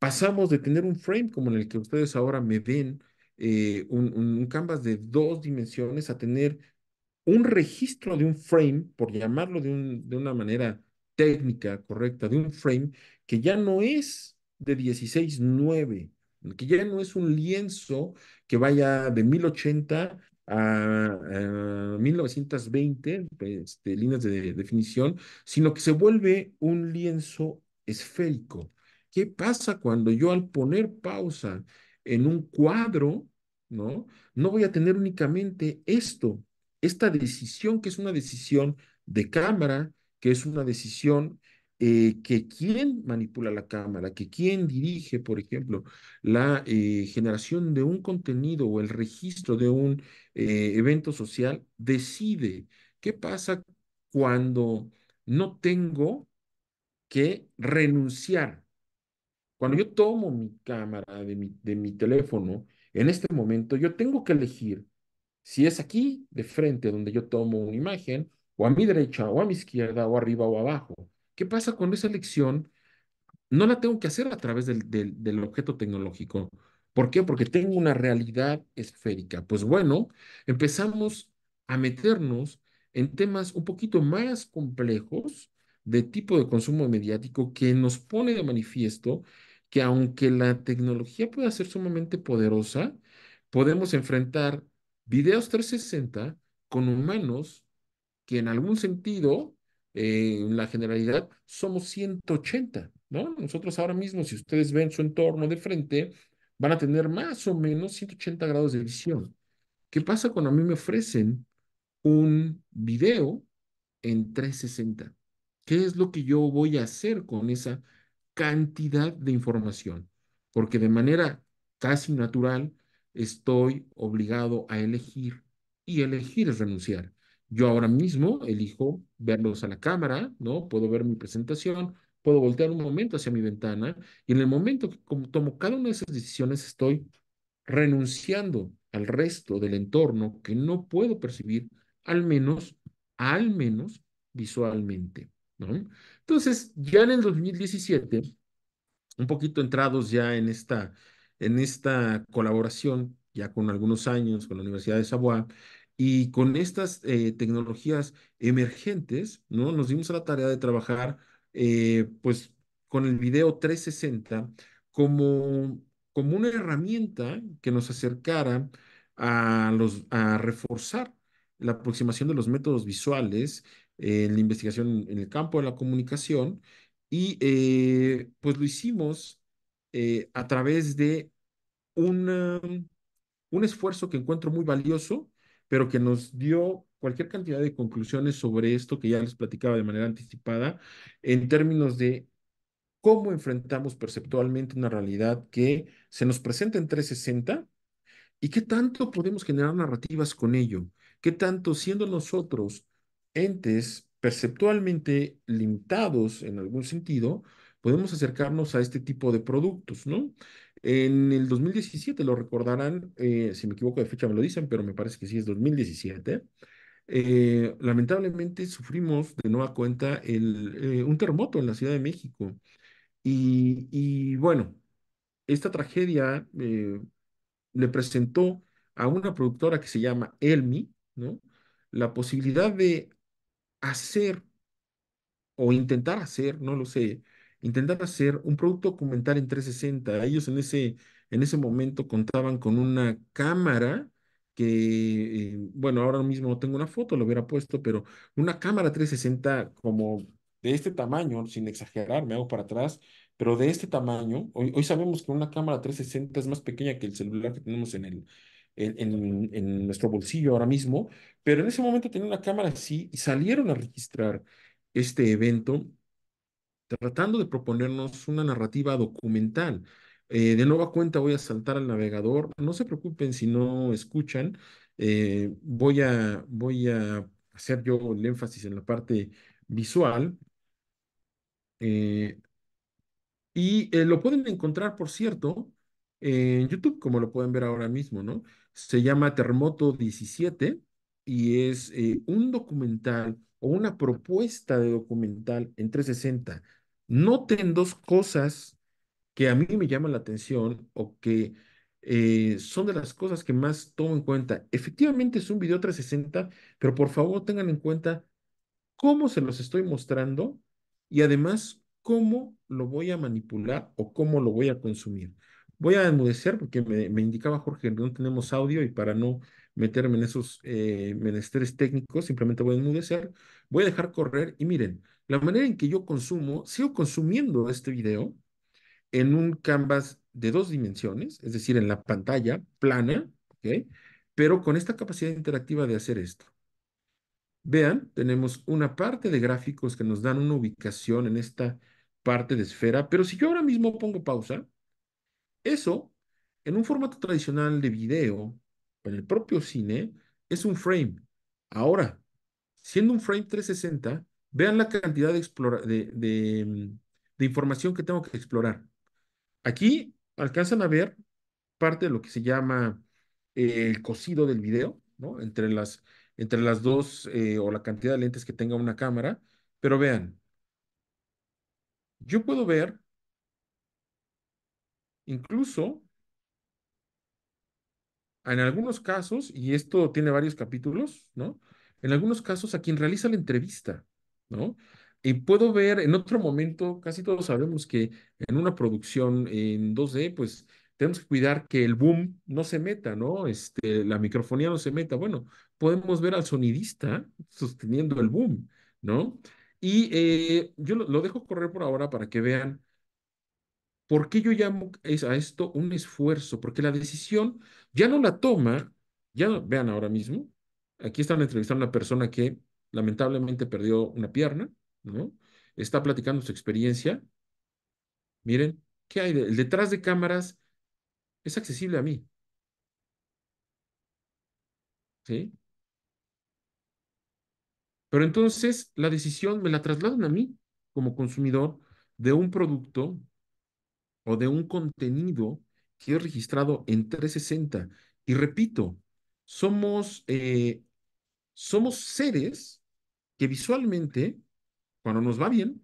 Pasamos de tener un frame como en el que ustedes ahora me ven, eh, un canvas de dos dimensiones, a tener un registro de un frame, por llamarlo de, una manera técnica correcta, de un frame que ya no es de 16.9, que ya no es un lienzo que vaya de 1080 a, 1920, eh, este, líneas de definición, sino que se vuelve un lienzo esférico. ¿Qué pasa cuando yo al poner pausa en un cuadro, ¿no? No voy a tener únicamente esto, esta decisión, que es una decisión de cámara, que es una decisión eh, que quién manipula la cámara, que quién dirige, por ejemplo, la eh, generación de un contenido o el registro de un eh, evento social, decide qué pasa cuando no tengo que renunciar. Cuando yo tomo mi cámara de mi, de mi teléfono, en este momento yo tengo que elegir si es aquí, de frente, donde yo tomo una imagen, o a mi derecha, o a mi izquierda, o arriba, o abajo. ¿Qué pasa cuando esa elección no la tengo que hacer a través del, del, del objeto tecnológico? ¿Por qué? Porque tengo una realidad esférica. Pues bueno, empezamos a meternos en temas un poquito más complejos de tipo de consumo mediático que nos pone de manifiesto que aunque la tecnología pueda ser sumamente poderosa, podemos enfrentar videos 360 con humanos que en algún sentido, eh, en la generalidad, somos 180, ¿no? Nosotros ahora mismo, si ustedes ven su entorno de frente, van a tener más o menos 180 grados de visión. ¿Qué pasa cuando a mí me ofrecen un video en 360? ¿Qué es lo que yo voy a hacer con esa cantidad de información? Porque de manera casi natural, estoy obligado a elegir y elegir es renunciar. Yo ahora mismo elijo verlos a la cámara, ¿no? Puedo ver mi presentación, puedo voltear un momento hacia mi ventana y en el momento que tomo cada una de esas decisiones estoy renunciando al resto del entorno que no puedo percibir, al menos, al menos visualmente, ¿no? Entonces, ya en el 2017, un poquito entrados ya en esta en esta colaboración ya con algunos años con la Universidad de Sabuá y con estas eh, tecnologías emergentes, ¿no? Nos dimos a la tarea de trabajar eh, pues con el video 360 como, como una herramienta que nos acercara a, los, a reforzar la aproximación de los métodos visuales en la investigación en el campo de la comunicación y eh, pues lo hicimos eh, a través de um, un esfuerzo que encuentro muy valioso, pero que nos dio cualquier cantidad de conclusiones sobre esto que ya les platicaba de manera anticipada, en términos de cómo enfrentamos perceptualmente una realidad que se nos presenta en 360 y qué tanto podemos generar narrativas con ello, qué tanto siendo nosotros entes perceptualmente limitados en algún sentido, podemos acercarnos a este tipo de productos, ¿no? En el 2017, lo recordarán, eh, si me equivoco de fecha me lo dicen, pero me parece que sí es 2017. Eh, lamentablemente sufrimos de nueva cuenta el, eh, un terremoto en la Ciudad de México. y bueno, esta tragedia le presentó a una productora que se llama Elmi, ¿no? La posibilidad de hacer o intentar hacer, no lo sé, intentar hacer un producto documental en 360. Ellos en ese, en ese momento contaban con una cámara que, eh, bueno, ahora mismo no tengo una foto, lo hubiera puesto, pero una cámara 360 como de este tamaño, sin exagerar, me hago para atrás, pero de este tamaño, hoy, hoy sabemos que una cámara 360 es más pequeña que el celular que tenemos en el, en, en, nuestro bolsillo ahora mismo, pero en ese momento tenía una cámara así y salieron a registrar este evento tratando de proponernos una narrativa documental. Eh, de nueva cuenta voy a saltar al navegador. No se preocupen si no escuchan. Eh, voy, a, voy a hacer yo el énfasis en la parte visual. Eh, y lo pueden encontrar, por cierto, en YouTube, como lo pueden ver ahora mismo, ¿no? Se llama Terremoto 17 y es un documental o una propuesta de documental en 360 Noten dos cosas que a mí me llaman la atención o que eh, son de las cosas que más tomo en cuenta. Efectivamente es un video 360, pero por favor tengan en cuenta cómo se los estoy mostrando y además cómo lo voy a manipular o cómo lo voy a consumir. Voy a enmudecer porque me, indicaba Jorge que no tenemos audio y para no meterme en esos eh, menesteres técnicos, simplemente voy a enmudecer, voy a dejar correr y miren, la manera en que yo consumo, sigo consumiendo este video en un canvas de dos dimensiones, es decir, en la pantalla plana, pero con esta capacidad interactiva de hacer esto. Vean, tenemos una parte de gráficos que nos dan una ubicación en esta parte de esfera, pero si yo ahora mismo pongo pausa, eso en un formato tradicional de video, en el propio cine, es un frame. Ahora, siendo un frame 360, Vean la cantidad de, información que tengo que explorar. Aquí alcanzan a ver parte de lo que se llama el cosido del video, ¿no? Entre las, entre las dos eh, o la cantidad de lentes que tenga una cámara. Pero vean, yo puedo ver incluso en algunos casos, y esto tiene varios capítulos, ¿no? En algunos casos a quien realiza la entrevista. ¿no? Y puedo ver en otro momento, casi todos sabemos que en una producción en 2D, pues tenemos que cuidar que el boom no se meta, ¿no? Este, la microfonía no se meta. Bueno, podemos ver al sonidista sosteniendo el boom, ¿no? Y eh, yo lo, lo, dejo correr por ahora para que vean por qué yo llamo a esto un esfuerzo, porque la decisión ya no la toma, ya vean ahora mismo, aquí están entrevistando a una persona que lamentablemente perdió una pierna, ¿no? Está platicando su experiencia. Miren, ¿qué hay? El detrás de cámaras es accesible a mí. ¿Sí? Pero entonces la decisión me la trasladan a mí como consumidor de un producto o de un contenido que he registrado en 360. Y repito, somos, eh, somos seres que visualmente, cuando nos va bien,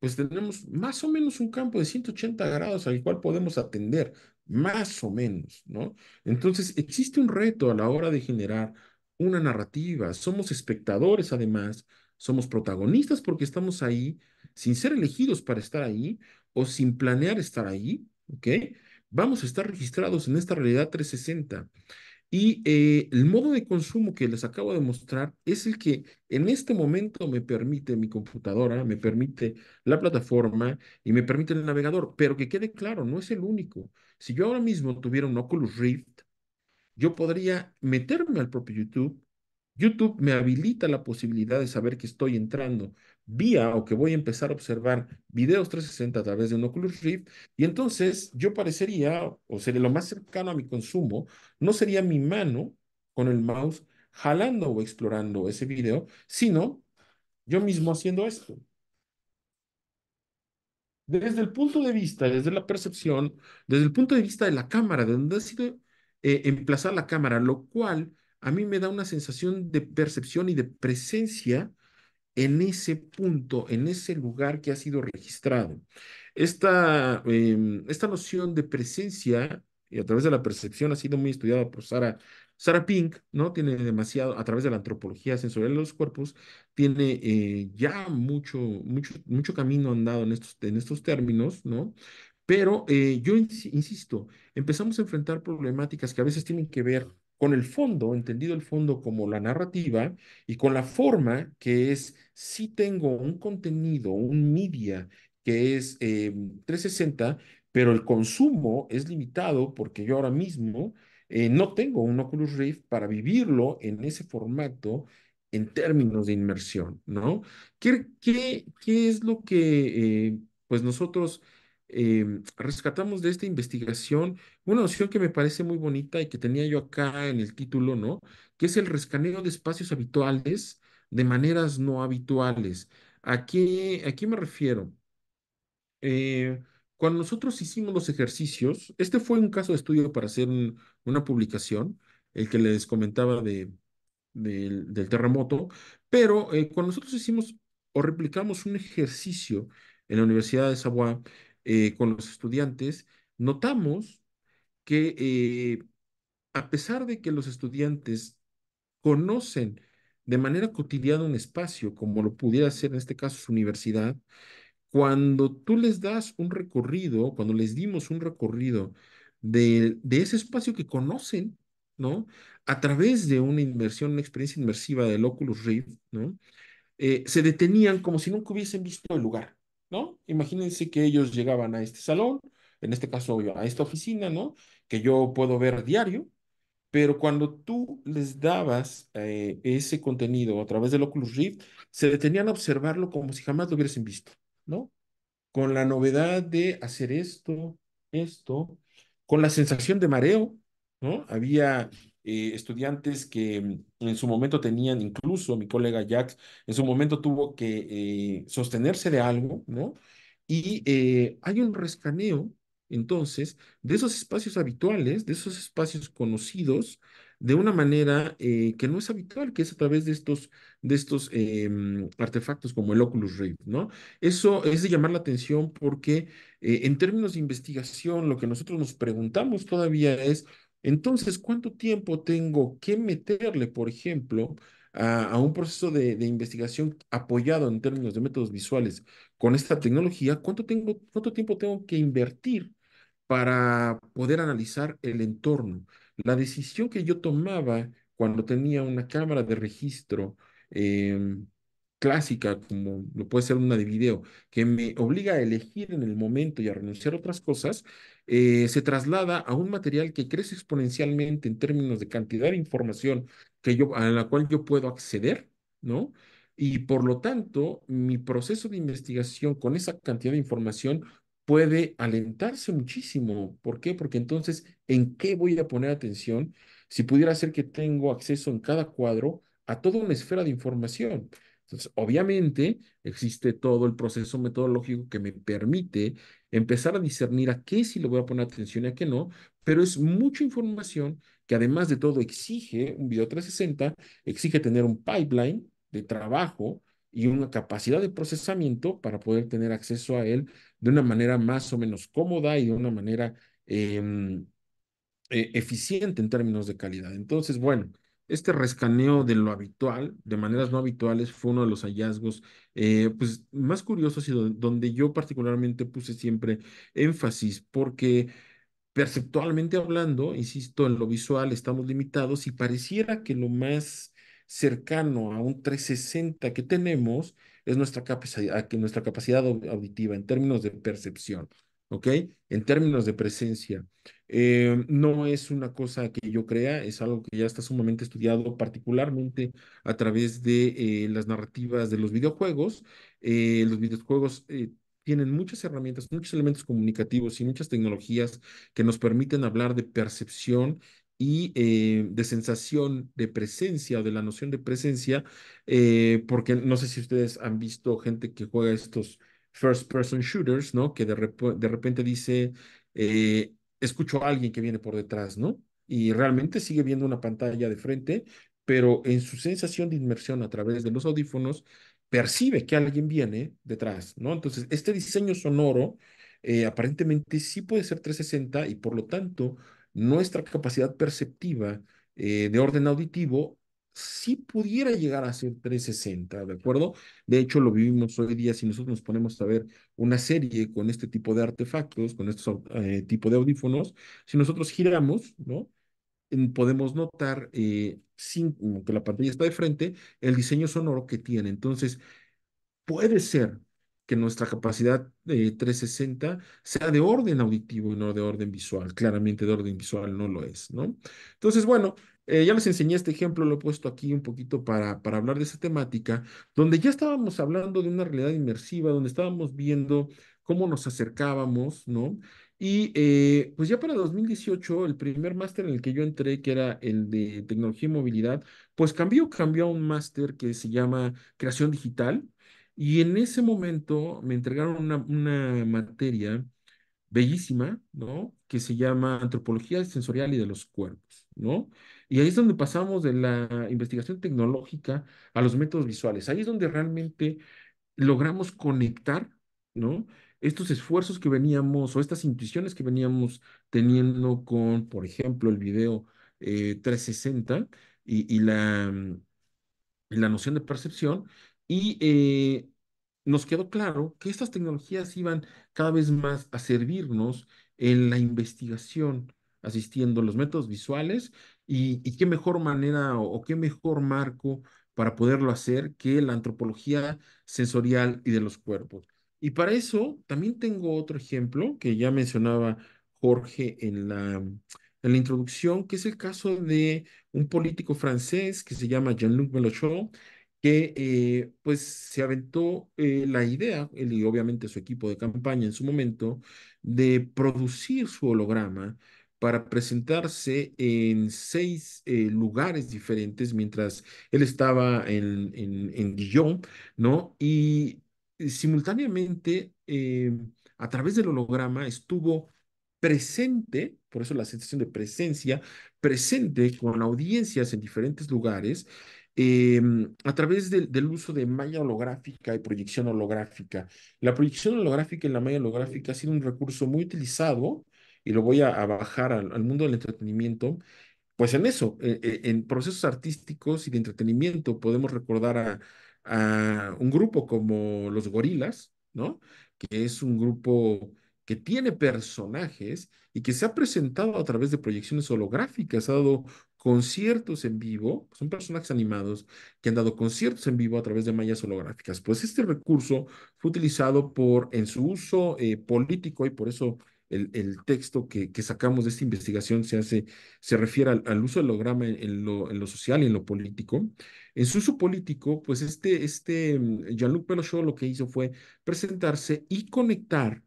pues tenemos más o menos un campo de 180 grados al cual podemos atender, más o menos, ¿no? Entonces, existe un reto a la hora de generar una narrativa. Somos espectadores, además, somos protagonistas porque estamos ahí sin ser elegidos para estar ahí o sin planear estar ahí, ¿ok? Vamos a estar registrados en esta realidad 360. Y eh, el modo de consumo que les acabo de mostrar es el que en este momento me permite mi computadora, me permite la plataforma y me permite el navegador. Pero que quede claro, no es el único. Si yo ahora mismo tuviera un Oculus Rift, yo podría meterme al propio YouTube. YouTube me habilita la posibilidad de saber que estoy entrando vía o que voy a empezar a observar videos 360 a través de un Oculus Rift y entonces yo parecería o sería lo más cercano a mi consumo, no sería mi mano con el mouse jalando o explorando ese video, sino yo mismo haciendo esto. Desde el punto de vista, desde la percepción, desde el punto de vista de la cámara, de donde ha sido eh, emplazar la cámara, lo cual a mí me da una sensación de percepción y de presencia en ese punto, en ese lugar que ha sido registrado. Esta, em, esta noción de presencia y a través de la percepción ha sido muy estudiada por Sara, Sara Pink, ¿no? Tiene demasiado, a través de la antropología sensorial de los cuerpos, tiene eh, ya mucho, mucho, mucho camino andado en estos, en estos términos, ¿no? Pero eh, yo insisto, empezamos a enfrentar problemáticas que a veces tienen que ver con el fondo, entendido el fondo como la narrativa, y con la forma que es, si tengo un contenido, un media que es 360, em, pero el consumo es limitado porque yo ahora mismo eh, no tengo un Oculus Rift para vivirlo en ese formato en términos de inmersión, ¿no? ¿Qué, qué, es lo que eh, pues nosotros Em, rescatamos de esta investigación una noción que me parece muy bonita y que tenía yo acá en el título, ¿no? Que es el rescaneo de espacios habituales de maneras no habituales. ¿A qué, a qué me refiero? Eh, cuando nosotros hicimos los ejercicios, este fue un caso de estudio para hacer una publicación, el que les comentaba de, del terremoto, pero eh, cuando nosotros hicimos o replicamos un ejercicio en la Universidad de Savoie, eh, con los estudiantes, notamos que eh, a pesar de que los estudiantes conocen de manera cotidiana un espacio, como lo pudiera ser en este caso su universidad, cuando tú les das un recorrido, cuando les dimos un recorrido de, ese espacio que conocen, ¿no? A través de una inmersión una experiencia inmersiva del Oculus Rift, ¿no? Eh, se detenían como si nunca hubiesen visto el lugar, ¿no? Imagínense que ellos llegaban a este salón, en este caso a esta oficina, ¿no? Que yo puedo ver diario, pero cuando tú les dabas eh, ese contenido a través del Oculus Rift, se detenían a observarlo como si jamás lo hubiesen visto, ¿no? Con la novedad de hacer esto, esto, con la sensación de mareo, ¿no? Había eh, estudiantes que mm, en su momento tenían, incluso mi colega Jack, en su momento tuvo que eh, sostenerse de algo, ¿no? Y eh, hay un rescaneo, entonces, de esos espacios habituales, de esos espacios conocidos, de una manera que no es habitual, que es a través de estos, de estos mm, artefactos como el Oculus Rift, ¿no? Eso es de llamar la atención porque en términos de investigación, lo que nosotros nos preguntamos todavía es, entonces, ¿cuánto tiempo tengo que meterle, por ejemplo, a, un proceso de, investigación apoyado en términos de métodos visuales con esta tecnología? ¿Cuánto, tiempo tengo que invertir para poder analizar el entorno? La decisión que yo tomaba cuando tenía una cámara de registro eh, clásica, como lo puede ser una de video, que me obliga a elegir en el momento y a renunciar a otras cosas, eh, se traslada a un material que crece exponencialmente en términos de cantidad de información que yo, a la cual yo puedo acceder, ¿no? Y por lo tanto, mi proceso de investigación con esa cantidad de información puede alentarse muchísimo. ¿Por qué? Porque entonces, ¿en qué voy a poner atención? Si pudiera ser que tengo acceso en cada cuadro a toda una esfera de información. Entonces, obviamente, existe todo el proceso metodológico que me permite empezar a discernir a qué sí le voy a poner atención y a qué no, pero es mucha información que además de todo exige un video 360, exige tener un pipeline de trabajo y una capacidad de procesamiento para poder tener acceso a él de una manera más o menos cómoda y de una manera em, e-, eficiente en términos de calidad. Entonces, bueno, este rescaneo de lo habitual, de maneras no habituales, fue uno de los hallazgos eh, pues, más curiosos y donde yo particularmente puse siempre énfasis, porque perceptualmente hablando, insisto, en lo visual estamos limitados y pareciera que lo más cercano a un 360 que tenemos es nuestra capacidad, nuestra capacidad auditiva en términos de percepción. En términos de presencia. Eh, no es una cosa que yo crea, es algo que ya está sumamente estudiado, particularmente a través de eh, las narrativas de los videojuegos. Eh, los videojuegos tienen muchas herramientas, muchos elementos comunicativos y muchas tecnologías que nos permiten hablar de percepción y de sensación de presencia o de la noción de presencia, porque no sé si ustedes han visto gente que juega estos first person shooters, ¿no? Que de, de repente dice, eh, escucho a alguien que viene por detrás, ¿no? Y realmente sigue viendo una pantalla de frente, pero en su sensación de inmersión a través de los audífonos, percibe que alguien viene detrás, ¿no? Entonces, este diseño sonoro eh, aparentemente sí puede ser 360 y por lo tanto, nuestra capacidad perceptiva eh, de orden auditivo si pudiera llegar a ser 360, ¿de acuerdo? De hecho, lo vivimos hoy día, si nosotros nos ponemos a ver una serie con este tipo de artefactos, con este tipo de audífonos, si nosotros giramos, ¿no? podemos notar, eh, sin, que la pantalla está de frente, el diseño sonoro que tiene. Entonces, puede ser que nuestra capacidad de eh, 360 sea de orden auditivo y no de orden visual. Claramente de orden visual no lo es, ¿no? Entonces, bueno, eh, ya les enseñé este ejemplo, lo he puesto aquí un poquito para, para hablar de esa temática, donde ya estábamos hablando de una realidad inmersiva, donde estábamos viendo cómo nos acercábamos, ¿no? Y eh, pues ya para 2018, el primer máster en el que yo entré, que era el de tecnología y movilidad, pues cambió, cambió a un máster que se llama creación digital. Y en ese momento me entregaron una, una materia bellísima, ¿no? Que se llama antropología sensorial y de los cuerpos, ¿no? Y ahí es donde pasamos de la investigación tecnológica a los métodos visuales. Ahí es donde realmente logramos conectar, ¿no? Estos esfuerzos que veníamos o estas intuiciones que veníamos teniendo con, por ejemplo, el video 360 eh, y, la, mm, la noción de percepción. Y eh, nos quedó claro que estas tecnologías iban cada vez más a servirnos en la investigación, asistiendo a los métodos visuales y, qué mejor manera o, qué mejor marco para poderlo hacer que la antropología sensorial y de los cuerpos. Y para eso también tengo otro ejemplo que ya mencionaba Jorge en la, en la introducción, que es el caso de un político francés que se llama Jean-Luc Mélenchon, que eh, pues se aventó eh, la idea, él y obviamente su equipo de campaña en su momento, de producir su holograma para presentarse en seis eh, lugares diferentes mientras él estaba en, en, Guillón, ¿no? Y eh, simultáneamente, eh, a través del holograma, estuvo presente, por eso la sensación de presencia, presente con audiencias en diferentes lugares, a través del uso de malla holográfica y proyección holográfica. La proyección holográfica y la malla holográfica ha sido un recurso muy utilizado y lo voy a, bajar al, mundo del entretenimiento, pues en eso, e, e, en, procesos artísticos y de entretenimiento podemos recordar a, un grupo como los gorilas, ¿no? Que es un grupo que tiene personajes y que se ha presentado a través de proyecciones holográficas, ha dado conciertos en vivo, son personajes animados que han dado conciertos en vivo a través de mallas holográficas. Pues este recurso fue utilizado por, en su uso eh, político y por eso el, texto que, que, sacamos de esta investigación se hace, se refiere al, uso del holograma en, lo, en, lo, social y en lo político. En su uso político, pues este, este mm, Jean-Luc Mélenchon lo que hizo fue presentarse y conectar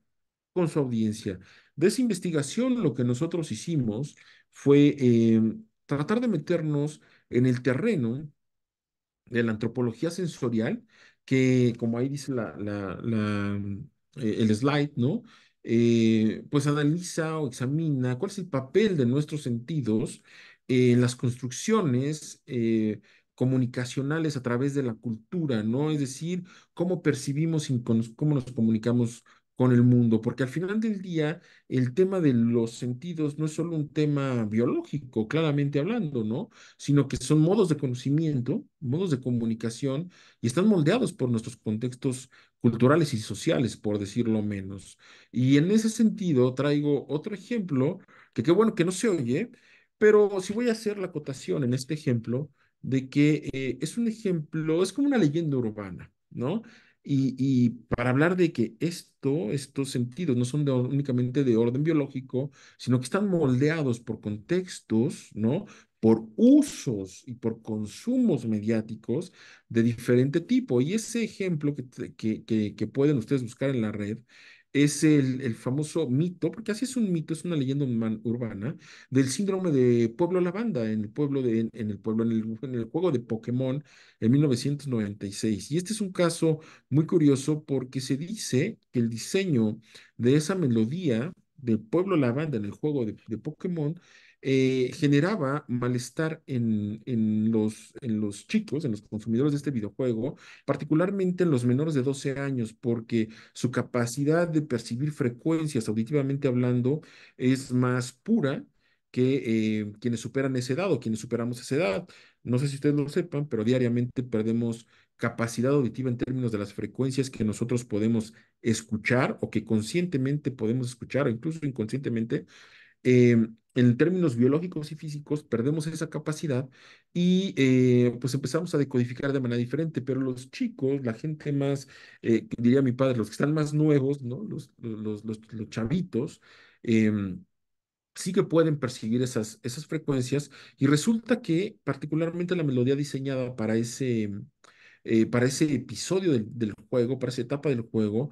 con su audiencia. De esa investigación lo que nosotros hicimos fue em, tratar de meternos en el terreno de la antropología sensorial, que como ahí dice la, la, la, mm, e, el slide, ¿no? Eh, pues analiza o examina cuál es el papel de nuestros sentidos en las construcciones eh, comunicacionales a través de la cultura, ¿no? Es decir, cómo percibimos y cómo nos comunicamos con el mundo, porque al final del día el tema de los sentidos no es solo un tema biológico, claramente hablando, ¿no? Sino que son modos de conocimiento, modos de comunicación y están moldeados por nuestros contextos culturales y sociales, por decirlo menos. Y en ese sentido traigo otro ejemplo, que qué bueno que no se oye, pero si voy a hacer la acotación en este ejemplo, de que eh, es un ejemplo, es como una leyenda urbana, ¿no? Y, para hablar de que esto, estos sentidos no son únicamente de orden biológico, sino que están moldeados por contextos, ¿no? Por usos y por consumos mediáticos de diferente tipo. Y ese ejemplo que pueden ustedes buscar en la red es el, el, famoso mito, porque así es un mito, es una leyenda urbana, del síndrome de Pueblo Lavanda en el pueblo, de, en, el pueblo juego de Pokémon en 1996. Y este es un caso muy curioso porque se dice que el diseño de esa melodía de Pueblo Lavanda en el juego de, de Pokémon eh, generaba malestar en, en, los, en los chicos, en los consumidores de este videojuego, particularmente en los menores de 12 años, porque su capacidad de percibir frecuencias, auditivamente hablando, es más pura que eh, quienes superan esa edad o quienes superamos esa edad. No sé si ustedes lo sepan, pero diariamente perdemos capacidad auditiva en términos de las frecuencias que nosotros podemos escuchar o que conscientemente podemos escuchar o incluso inconscientemente Em, en términos biológicos y físicos perdemos esa capacidad y eh, pues empezamos a decodificar de manera diferente, pero los chicos, la gente más, eh, diría mi padre, los que están más nuevos, ¿no? los, los, los, chavitos, em, sí que pueden percibir esas, esas frecuencias y resulta que particularmente la melodía diseñada para ese, em, eh, para ese episodio del, juego, para esa etapa del juego,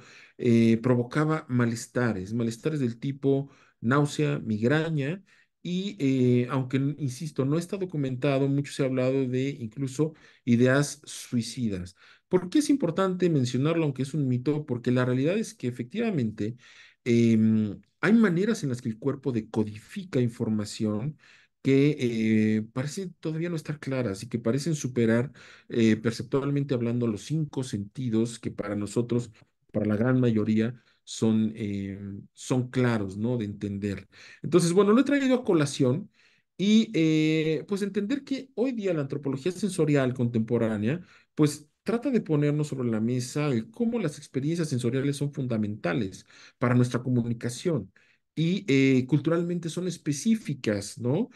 provocaba malestares, malestares del tipo náusea, migraña, y eh, aunque, insisto, no está documentado, mucho se ha hablado de incluso ideas suicidas. ¿Por qué es importante mencionarlo, aunque es un mito? Porque la realidad es que efectivamente em, hay maneras en las que el cuerpo decodifica información que eh, parece todavía no estar claras y que parecen superar eh, perceptualmente hablando los cinco sentidos que para nosotros, para la gran mayoría, son, eh, son claros, ¿no? De entender. Entonces, bueno, lo he traído a colación y eh, pues entender que hoy día la antropología sensorial contemporánea, pues trata de ponernos sobre la mesa cómo las experiencias sensoriales son fundamentales para nuestra comunicación y eh, culturalmente son específicas, ¿no?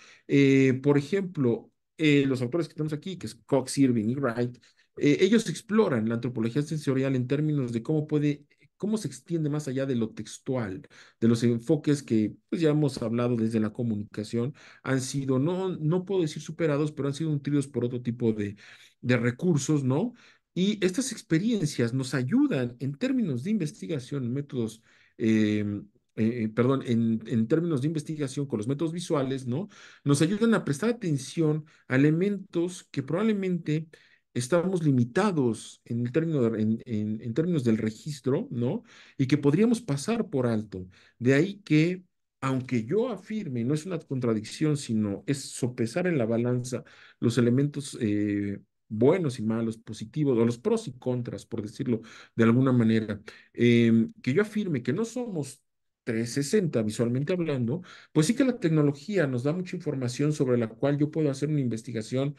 por ejemplo, los autores que tenemos aquí, que es Cox, Irving y Wright, ellos exploran la antropología sensorial en términos de cómo puede ¿Cómo se extiende más allá de lo textual, de los enfoques que pues, ya hemos hablado desde la comunicación? Han sido, no, no puedo decir superados, pero han sido nutridos por otro tipo de, recursos, ¿no? Y estas experiencias nos ayudan en términos de investigación, métodos, em, eh, perdón, en, en, términos de investigación con los métodos visuales, ¿no? Nos ayudan a prestar atención a elementos que probablemente estamos limitados en, términos del registro, ¿no? Y que podríamos pasar por alto. De ahí que, aunque yo afirme, no es una contradicción, sino es sopesar en la balanza los elementos eh, buenos y malos, positivos, o los pros y contras, por decirlo de alguna manera, em, que yo afirme que no somos 360 visualmente hablando, pues sí que la tecnología nos da mucha información sobre la cual yo puedo hacer una investigación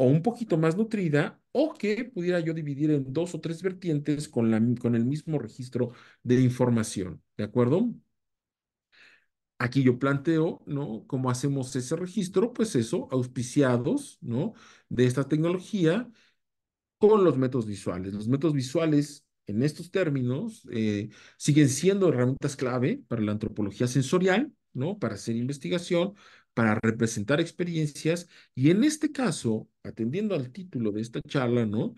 o un poquito más nutrida o que pudiera yo dividir en dos o tres vertientes con, la, con el mismo registro de información, ¿de acuerdo? Aquí yo planteo, ¿no? ¿Cómo hacemos ese registro? Pues eso, auspiciados, ¿no? De esta tecnología con los métodos visuales. Los métodos visuales, en estos términos, eh, siguen siendo herramientas clave para la antropología sensorial, ¿no? Para hacer investigación, para representar experiencias y en este caso atendiendo al título de esta charla, ¿no?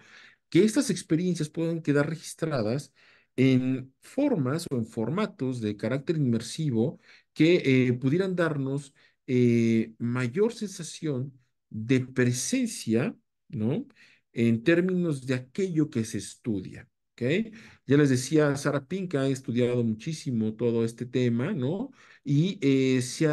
Que estas experiencias puedan quedar registradas en formas o en formatos de carácter inmersivo que eh, pudieran darnos eh, mayor sensación de presencia, ¿no? En términos de aquello que se estudia. ¿ok? Ya les decía, Sara Pinca ha estudiado muchísimo todo este tema, ¿no? y eh, se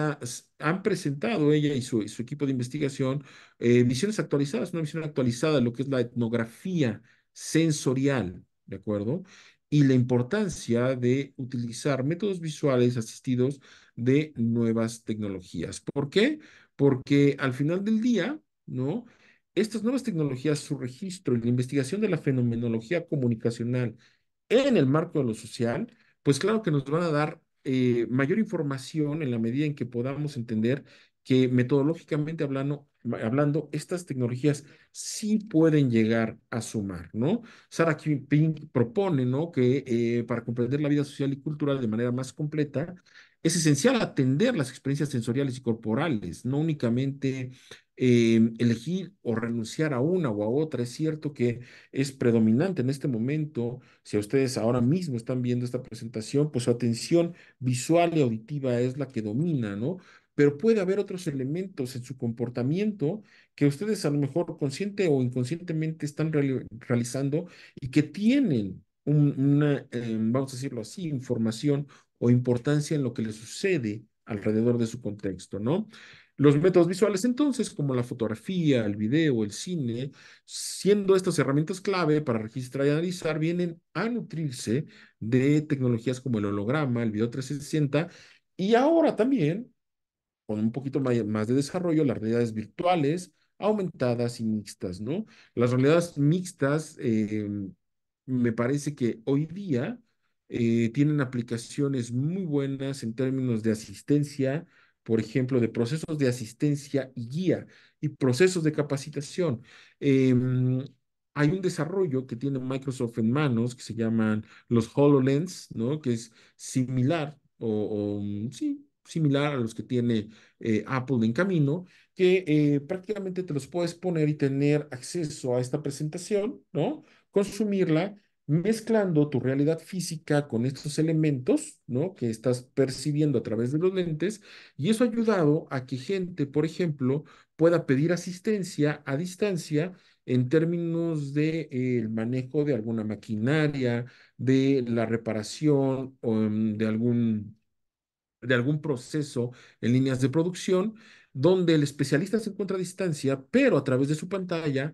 han presentado ella y su, equipo de investigación eh, visiones actualizadas, una visión actualizada de lo que es la etnografía sensorial, ¿de acuerdo? Y la importancia de utilizar métodos visuales asistidos de nuevas tecnologías. ¿Por qué? Porque al final del día, ¿no? Estas nuevas tecnologías, su registro y la investigación de la fenomenología comunicacional en el marco de lo social, pues claro que nos van a dar eh, mayor información en la medida en que podamos entender que metodológicamente hablando, hablando, estas tecnologías sí pueden llegar a sumar, ¿no? Sarah Pink propone, ¿no? Que eh, para comprender la vida social y cultural de manera más completa, es esencial atender las experiencias sensoriales y corporales, no únicamente Em, elegir o renunciar a una o a otra. Es cierto que es predominante en este momento. Si ustedes ahora mismo están viendo esta presentación, pues su atención visual y auditiva es la que domina, ¿no? Pero puede haber otros elementos en su comportamiento que ustedes a lo mejor consciente o inconscientemente están realizando y que tienen una, em, vamos a decirlo así, información o importancia en lo que le sucede alrededor de su contexto, ¿no? Los métodos visuales entonces, como la fotografía, el video, el cine, siendo estas herramientas clave para registrar y analizar, vienen a nutrirse de tecnologías como el holograma, el video 360 y ahora también, con un poquito más de desarrollo, las realidades virtuales, aumentadas y mixtas, ¿no? Las realidades mixtas em, me parece que hoy día eh, tienen aplicaciones muy buenas en términos de asistencia, por ejemplo, de procesos de asistencia y guía y procesos de capacitación. Em, hay un desarrollo que tiene Microsoft en manos que se llaman los HoloLens, ¿no? Que es similar o, mm, sí, similar a los que tiene eh, Apple en camino, que eh, prácticamente te los puedes poner y tener acceso a esta presentación, ¿no? Consumirla mezclando tu realidad física con estos elementos, ¿no? Que estás percibiendo a través de los lentes, y eso ha ayudado a que gente, por ejemplo, pueda pedir asistencia a distancia en términos de, eh, manejo de alguna maquinaria, de la reparación o mm, de algún de algún proceso en líneas de producción, donde el especialista se encuentra a distancia, pero a través de su pantalla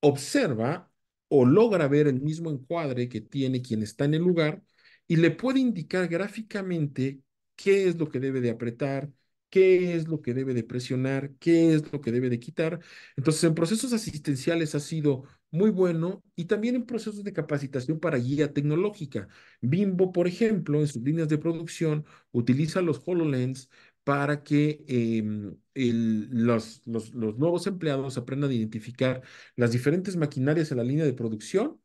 observa o logra ver el mismo encuadre que tiene quien está en el lugar y le puede indicar gráficamente qué es lo que debe de apretar, qué es lo que debe de presionar, qué es lo que debe de quitar. Entonces, en procesos asistenciales ha sido muy bueno y también en procesos de capacitación para guía tecnológica. Bimbo, por ejemplo, en sus líneas de producción utiliza los HoloLens para que em, los, nuevos empleados aprendan a identificar las diferentes maquinarias en la línea de producción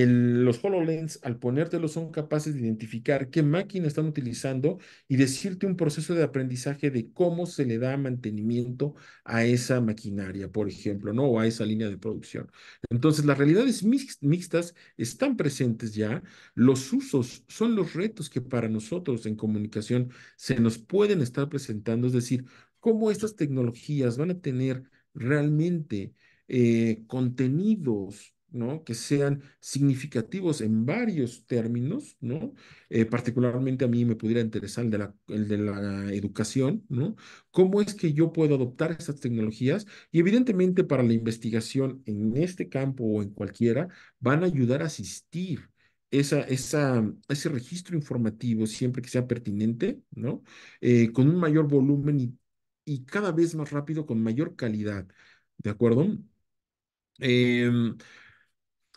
los HoloLens, al ponértelo, son capaces de identificar qué máquina están utilizando y decirte un proceso de aprendizaje de cómo se le da mantenimiento a esa maquinaria, por ejemplo, ¿no? O a esa línea de producción. Entonces, las realidades mixtas están presentes ya. Los usos son los retos que para nosotros en comunicación se nos pueden estar presentando, es decir, cómo estas tecnologías van a tener realmente eh, contenidos que sean significativos en varios términos, ¿no? Eh, particularmente a mí me pudiera interesar el de, la, educación, ¿no? ¿Cómo es que yo puedo adoptar estas tecnologías? Y evidentemente para la investigación en este campo o en cualquiera, van a ayudar a asistir esa, ese registro informativo siempre que sea pertinente, ¿no? Eh, con un mayor volumen y, cada vez más rápido, con mayor calidad, ¿de acuerdo? Em,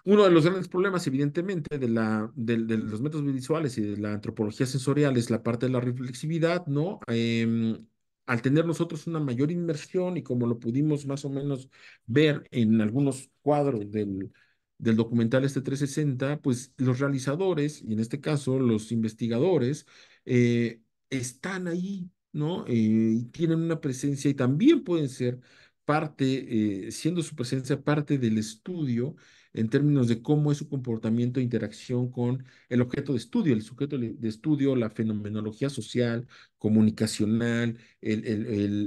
uno de los grandes problemas, evidentemente, de, la, de, los métodos visuales y de la antropología sensorial es la parte de la reflexividad, ¿no? Em, al tener nosotros una mayor inmersión y como lo pudimos más o menos ver en algunos cuadros del, del documental este 360, pues los realizadores, y en este caso los investigadores, eh, están ahí, ¿no? Eh, y tienen una presencia y también pueden ser parte, eh, siendo su presencia parte del estudio en términos de cómo es su comportamiento e interacción con el objeto de estudio, el sujeto de estudio, la fenomenología social, comunicacional, el,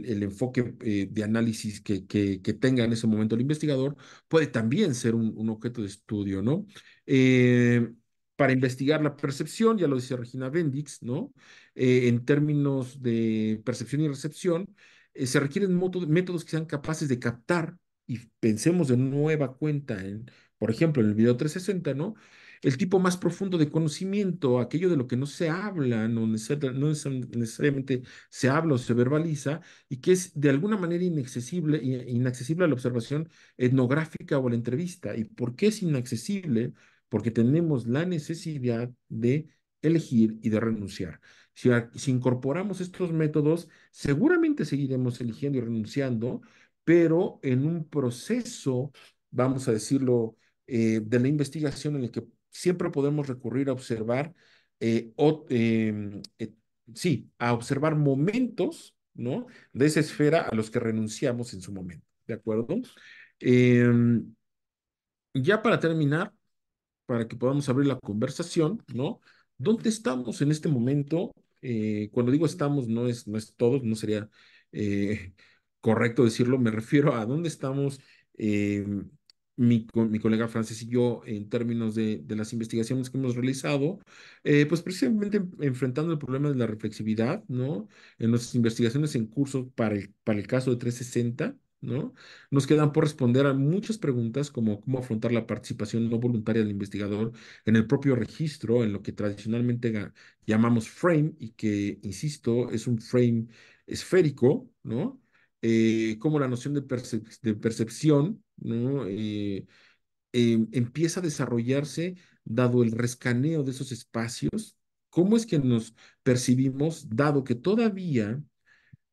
el, enfoque eh, de análisis que, que, tenga en ese momento el investigador, puede también ser un, objeto de estudio, ¿no? Eh, para investigar la percepción, ya lo dice Regina Bendix, ¿no? Eh, en términos de percepción y recepción, se requieren métodos que sean capaces de captar, y pensemos de nueva cuenta en por ejemplo, en el video 360, ¿no? El tipo más profundo de conocimiento, aquello de lo que no se habla, no, necesariamente se habla o se verbaliza, y que es de alguna manera inaccesible, inaccesible a la observación etnográfica o a la entrevista. ¿Y por qué es inaccesible? Porque tenemos la necesidad de elegir y de renunciar. si incorporamos estos métodos, seguramente seguiremos eligiendo y renunciando, pero en un proceso, vamos a decirlo, eh, de la investigación en el que siempre podemos recurrir a observar, eh, em, eh, sí, a observar momentos, ¿no? De esa esfera a los que renunciamos en su momento, ¿de acuerdo? Em, ya para terminar, para que podamos abrir la conversación, ¿no? ¿Dónde estamos en este momento? cuando digo estamos, no es, no es todos, no sería correcto decirlo, me refiero a dónde estamos em, mi, mi, colega Francis y yo en términos de, de las investigaciones que hemos realizado, eh, pues precisamente enfrentando el problema de la reflexividad, ¿no? En nuestras investigaciones en curso para el, para el caso de 360, ¿no? Nos quedan por responder a muchas preguntas como cómo afrontar la participación no voluntaria del investigador en el propio registro, en lo que tradicionalmente llamamos frame y que, insisto, es un frame esférico, ¿no? Eh, como la noción de, de percepción ¿no? Eh, em, empieza a desarrollarse dado el rescaneo de esos espacios, cómo es que nos percibimos, dado que todavía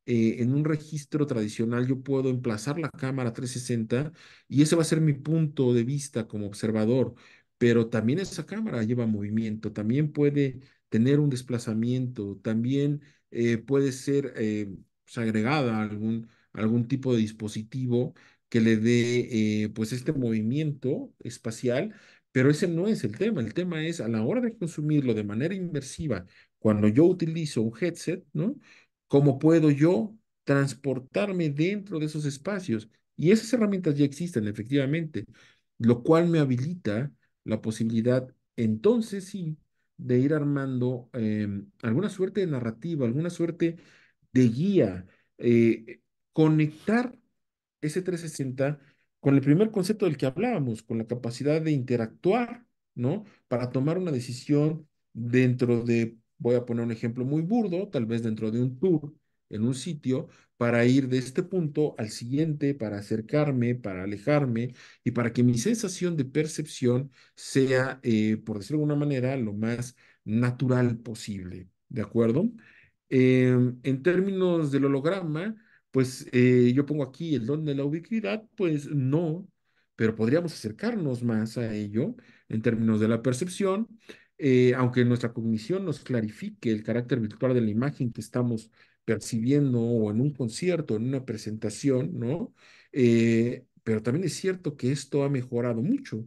eh, en un registro tradicional yo puedo emplazar la cámara 360 y ese va a ser mi punto de vista como observador, pero también esa cámara lleva movimiento, también puede tener un desplazamiento, también eh, puede ser pues, agregada a algún, algún tipo de dispositivo que le dé eh, pues este movimiento espacial, pero ese no es el tema. El tema es a la hora de consumirlo de manera inmersiva, cuando yo utilizo un headset, ¿no? ¿Cómo puedo yo transportarme dentro de esos espacios? Y esas herramientas ya existen, efectivamente, lo cual me habilita la posibilidad, entonces sí, de ir armando em, alguna suerte de narrativa, alguna suerte de guía, eh, conectar ese 360 con el primer concepto del que hablábamos, con la capacidad de interactuar, ¿no? Para tomar una decisión dentro de, voy a poner un ejemplo muy burdo, tal vez dentro de un tour en un sitio, para ir de este punto al siguiente, para acercarme, para alejarme y para que mi sensación de percepción sea, eh, por decirlo de alguna manera, lo más natural posible, ¿de acuerdo? Em, en términos del holograma, pues eh, yo pongo aquí el don de la ubicuidad, pues no, pero podríamos acercarnos más a ello en términos de la percepción, eh, aunque nuestra cognición nos clarifique el carácter virtual de la imagen que estamos percibiendo o en un concierto, en una presentación, ¿no? Eh, pero también es cierto que esto ha mejorado mucho.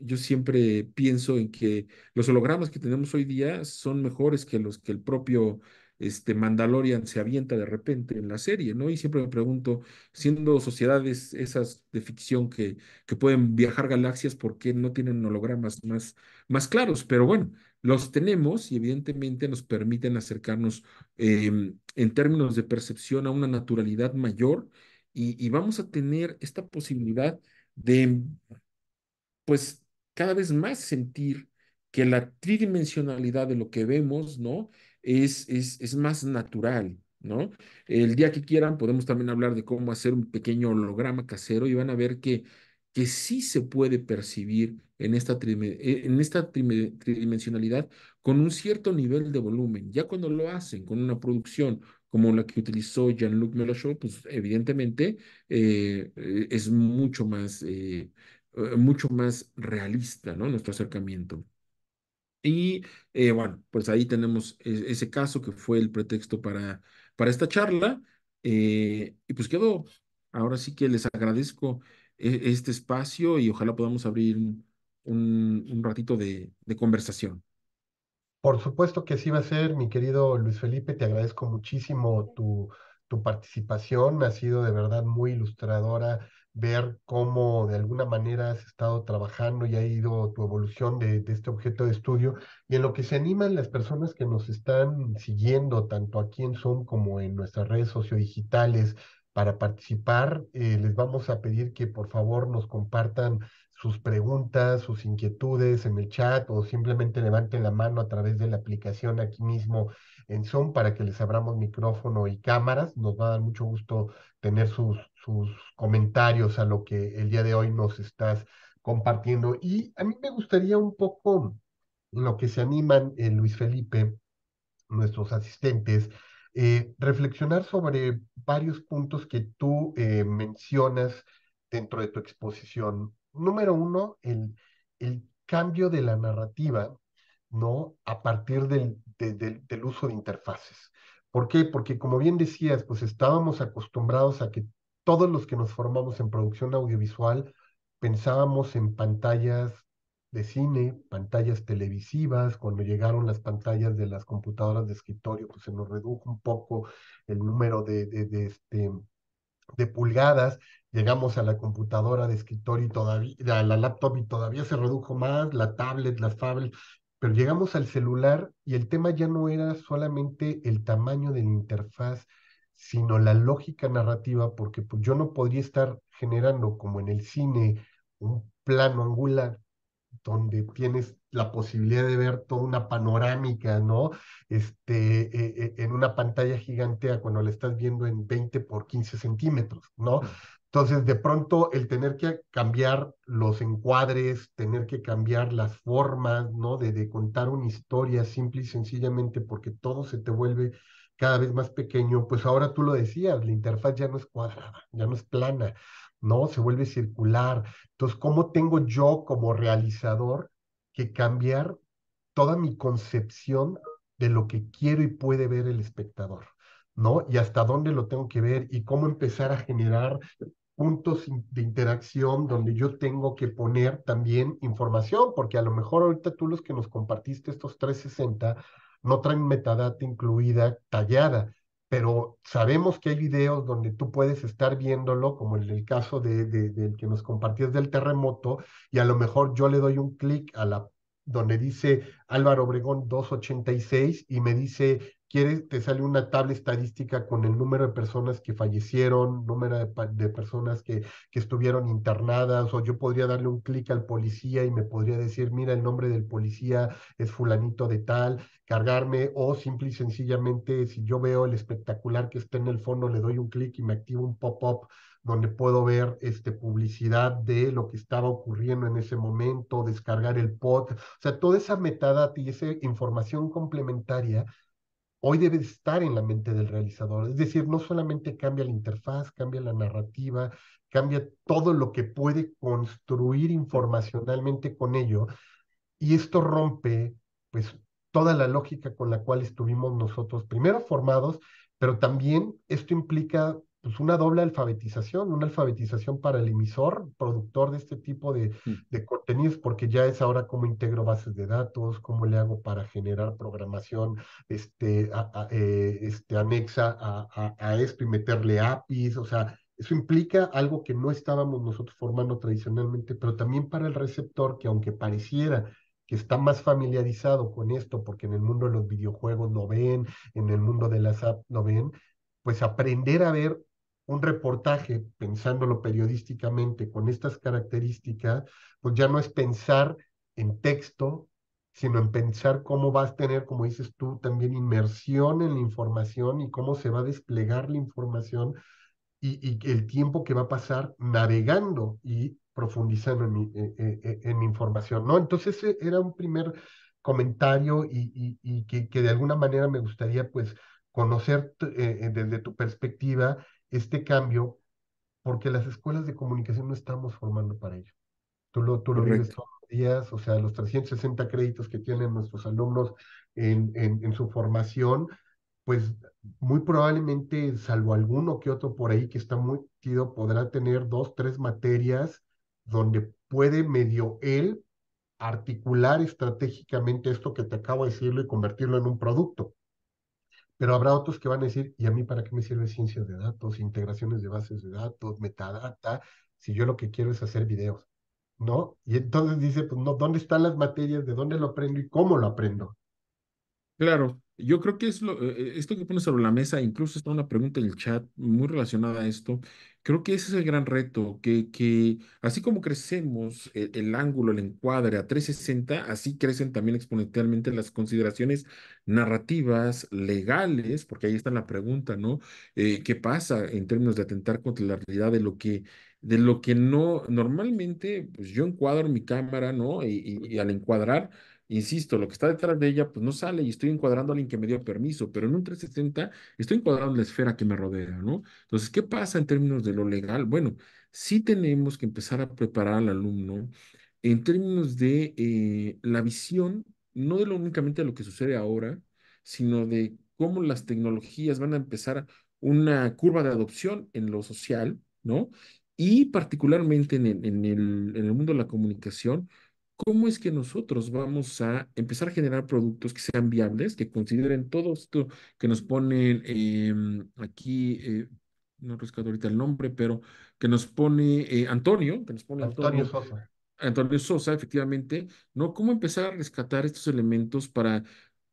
yo siempre pienso en que los hologramas que tenemos hoy día son mejores que los que el propio este Mandalorian se avienta de repente en la serie, ¿no? Y siempre me pregunto, siendo sociedades esas de ficción que, que pueden viajar galaxias, ¿por qué no tienen hologramas más, más claros? Pero bueno, los tenemos y evidentemente nos permiten acercarnos em, en términos de percepción a una naturalidad mayor y, y vamos a tener esta posibilidad de, em, pues, cada vez más sentir que la tridimensionalidad de lo que vemos, ¿no? es, es, más natural, ¿no? El día que quieran podemos también hablar de cómo hacer un pequeño holograma casero y van a ver que, que sí se puede percibir en esta, e, en esta tridimensionalidad con un cierto nivel de volumen. Ya cuando lo hacen con una producción como la que utilizó Jean-Luc Mélenchon, pues evidentemente eh, eh, es mucho más, eh, mucho más realista ¿no? nuestro acercamiento. Y eh, bueno, pues ahí tenemos e-, ese caso que fue el pretexto para, para esta charla. Eh, y pues quedó, ahora sí que les agradezco e-, este espacio y ojalá podamos abrir un, ratito de, de conversación. Por supuesto que sí va a ser, mi querido Luis Felipe, te agradezco muchísimo tu, tu participación, ha sido de verdad muy ilustradora ver cómo de alguna manera has estado trabajando y ha ido tu evolución de, de, este objeto de estudio y en lo que se animan las personas que nos están siguiendo tanto aquí en Zoom como en nuestras redes sociodigitales para participar, eh, les vamos a pedir que por favor nos compartan sus preguntas, sus inquietudes en el chat o simplemente levanten la mano a través de la aplicación aquí mismo en Zoom para que les abramos micrófono y cámaras. Nos va a dar mucho gusto tener sus, sus comentarios a lo que el día de hoy nos estás compartiendo. Y a mí me gustaría un poco, lo que se animan eh, Luis Felipe, nuestros asistentes, eh, reflexionar sobre varios puntos que tú eh, mencionas dentro de tu exposición. Número uno, el, el cambio de la narrativa, ¿no? A partir del, del, del uso de interfaces. ¿Por qué? Porque como bien decías, pues estábamos acostumbrados a que todos los que nos formamos en producción audiovisual pensábamos en pantallas de cine, pantallas televisivas, cuando llegaron las pantallas de las computadoras de escritorio, pues se nos redujo un poco el número de, de, de este, pulgadas, llegamos a la computadora de escritorio y todavía, a la laptop y todavía se redujo más, la tablet, las tablets, pero llegamos al celular y el tema ya no era solamente el tamaño de la interfaz, sino la lógica narrativa, porque pues, yo no podría estar generando, como en el cine, un plano angular donde tienes la posibilidad de ver toda una panorámica, ¿no? Este, eh, eh, en una pantalla gigantea, cuando la estás viendo en 20 por 15 centímetros, ¿no? Entonces, de pronto, el tener que cambiar los encuadres, tener que cambiar las formas, ¿no? de contar una historia simple y sencillamente porque todo se te vuelve cada vez más pequeño, pues ahora tú lo decías, la interfaz ya no es cuadrada, ya no es plana, ¿no? Se vuelve circular. Entonces, ¿cómo tengo yo como realizador que cambiar toda mi concepción de lo que quiero y puede ver el espectador, ¿no? Y hasta dónde lo tengo que ver y cómo empezar a generar puntos de interacción donde yo tengo que poner también información, porque a lo mejor ahorita tú los que nos compartiste estos 360 no traen metadata incluida tallada, pero sabemos que hay videos donde tú puedes estar viéndolo, como en el caso de, del que nos compartías del terremoto, y a lo mejor yo le doy un clic a la donde dice Álvaro Obregón 286 y me dice quiere, te sale una tabla estadística con el número de personas que fallecieron, número de, personas que, que, estuvieron internadas, o yo podría darle un clic al policía y me podría decir, mira, el nombre del policía es fulanito de tal, cargarme, o simple y sencillamente, si yo veo el espectacular que está en el fondo, le doy un clic y me activo un pop-up donde puedo ver este, publicidad de lo que estaba ocurriendo en ese momento, descargar el pod, o sea, toda esa metadata y esa información complementaria hoy debe estar en la mente del realizador. Es decir, no solamente cambia la interfaz, cambia la narrativa, cambia todo lo que puede construir informacionalmente con ello. Y esto rompe, pues, toda la lógica con la cual estuvimos nosotros primero formados, pero también esto implica pues una doble alfabetización, una alfabetización para el emisor, productor de este tipo mm. de, contenidos, porque ya es ahora cómo integro bases de datos, cómo le hago para generar programación este, eh, este anexa a, a, esto y meterle APIs, o sea, eso implica algo que no estábamos nosotros formando tradicionalmente, pero también para el receptor, que aunque pareciera que está más familiarizado con esto, porque en el mundo de los videojuegos lo ven, en el mundo de las apps lo ven, pues aprender a ver un reportaje, pensándolo periodísticamente con estas características, pues ya no es pensar en texto, sino en pensar cómo vas a tener, como dices tú, también inmersión en la información y cómo se va a desplegar la información y, y el tiempo que va a pasar navegando y profundizando en, eh, eh, eh, en, información, ¿no? Entonces era un primer comentario y, y, y que, que, de alguna manera me gustaría pues conocer desde tu perspectiva este cambio porque las escuelas de comunicación no estamos formando para ello. Tú lo, tú lo vives todos los días, o sea, los 360 créditos que tienen nuestros alumnos en, en, su formación, pues muy probablemente, salvo alguno que otro por ahí que está muy metido podrá tener dos, tres materias donde puede medio él articular estratégicamente esto que te acabo de decirlo y convertirlo en un producto. Pero habrá otros que van a decir, ¿y a mí para qué me sirve ciencias de datos, integraciones de bases de datos, metadata, si yo lo que quiero es hacer videos? ¿No? Y entonces dice, pues no, ¿dónde están las materias? ¿De dónde lo aprendo y cómo lo aprendo? Claro. Yo creo que es lo, eh, esto que pones sobre la mesa, incluso está una pregunta en el chat muy relacionada a esto. Creo que ese es el gran reto, que, que así como crecemos e, el, ángulo, el encuadre a 360, así crecen también exponencialmente las consideraciones narrativas, legales, porque ahí está la pregunta, ¿no? Eh, ¿Qué pasa en términos de atentar contra la realidad de lo que de lo que no normalmente pues yo encuadro mi cámara, ¿no? y al encuadrar Insisto, lo que está detrás de ella, pues no sale y estoy encuadrando a alguien que me dio permiso, pero en un 360 estoy encuadrando la esfera que me rodea, ¿no? Entonces, ¿qué pasa en términos de lo legal? Bueno, sí tenemos que empezar a preparar al alumno en términos de eh, la visión, no de lo únicamente de lo que sucede ahora, sino de cómo las tecnologías van a empezar una curva de adopción en lo social, ¿no? Y particularmente en el, en el, en el mundo de la comunicación, ¿Cómo es que nosotros vamos a empezar a generar productos que sean viables, que consideren todo esto que nos pone em, aquí, eh, no rescato ahorita el nombre, pero que nos pone eh, Antonio, que nos pone Antonio, Sosa. Antonio Sosa, efectivamente, ¿no? ¿Cómo empezar a rescatar estos elementos para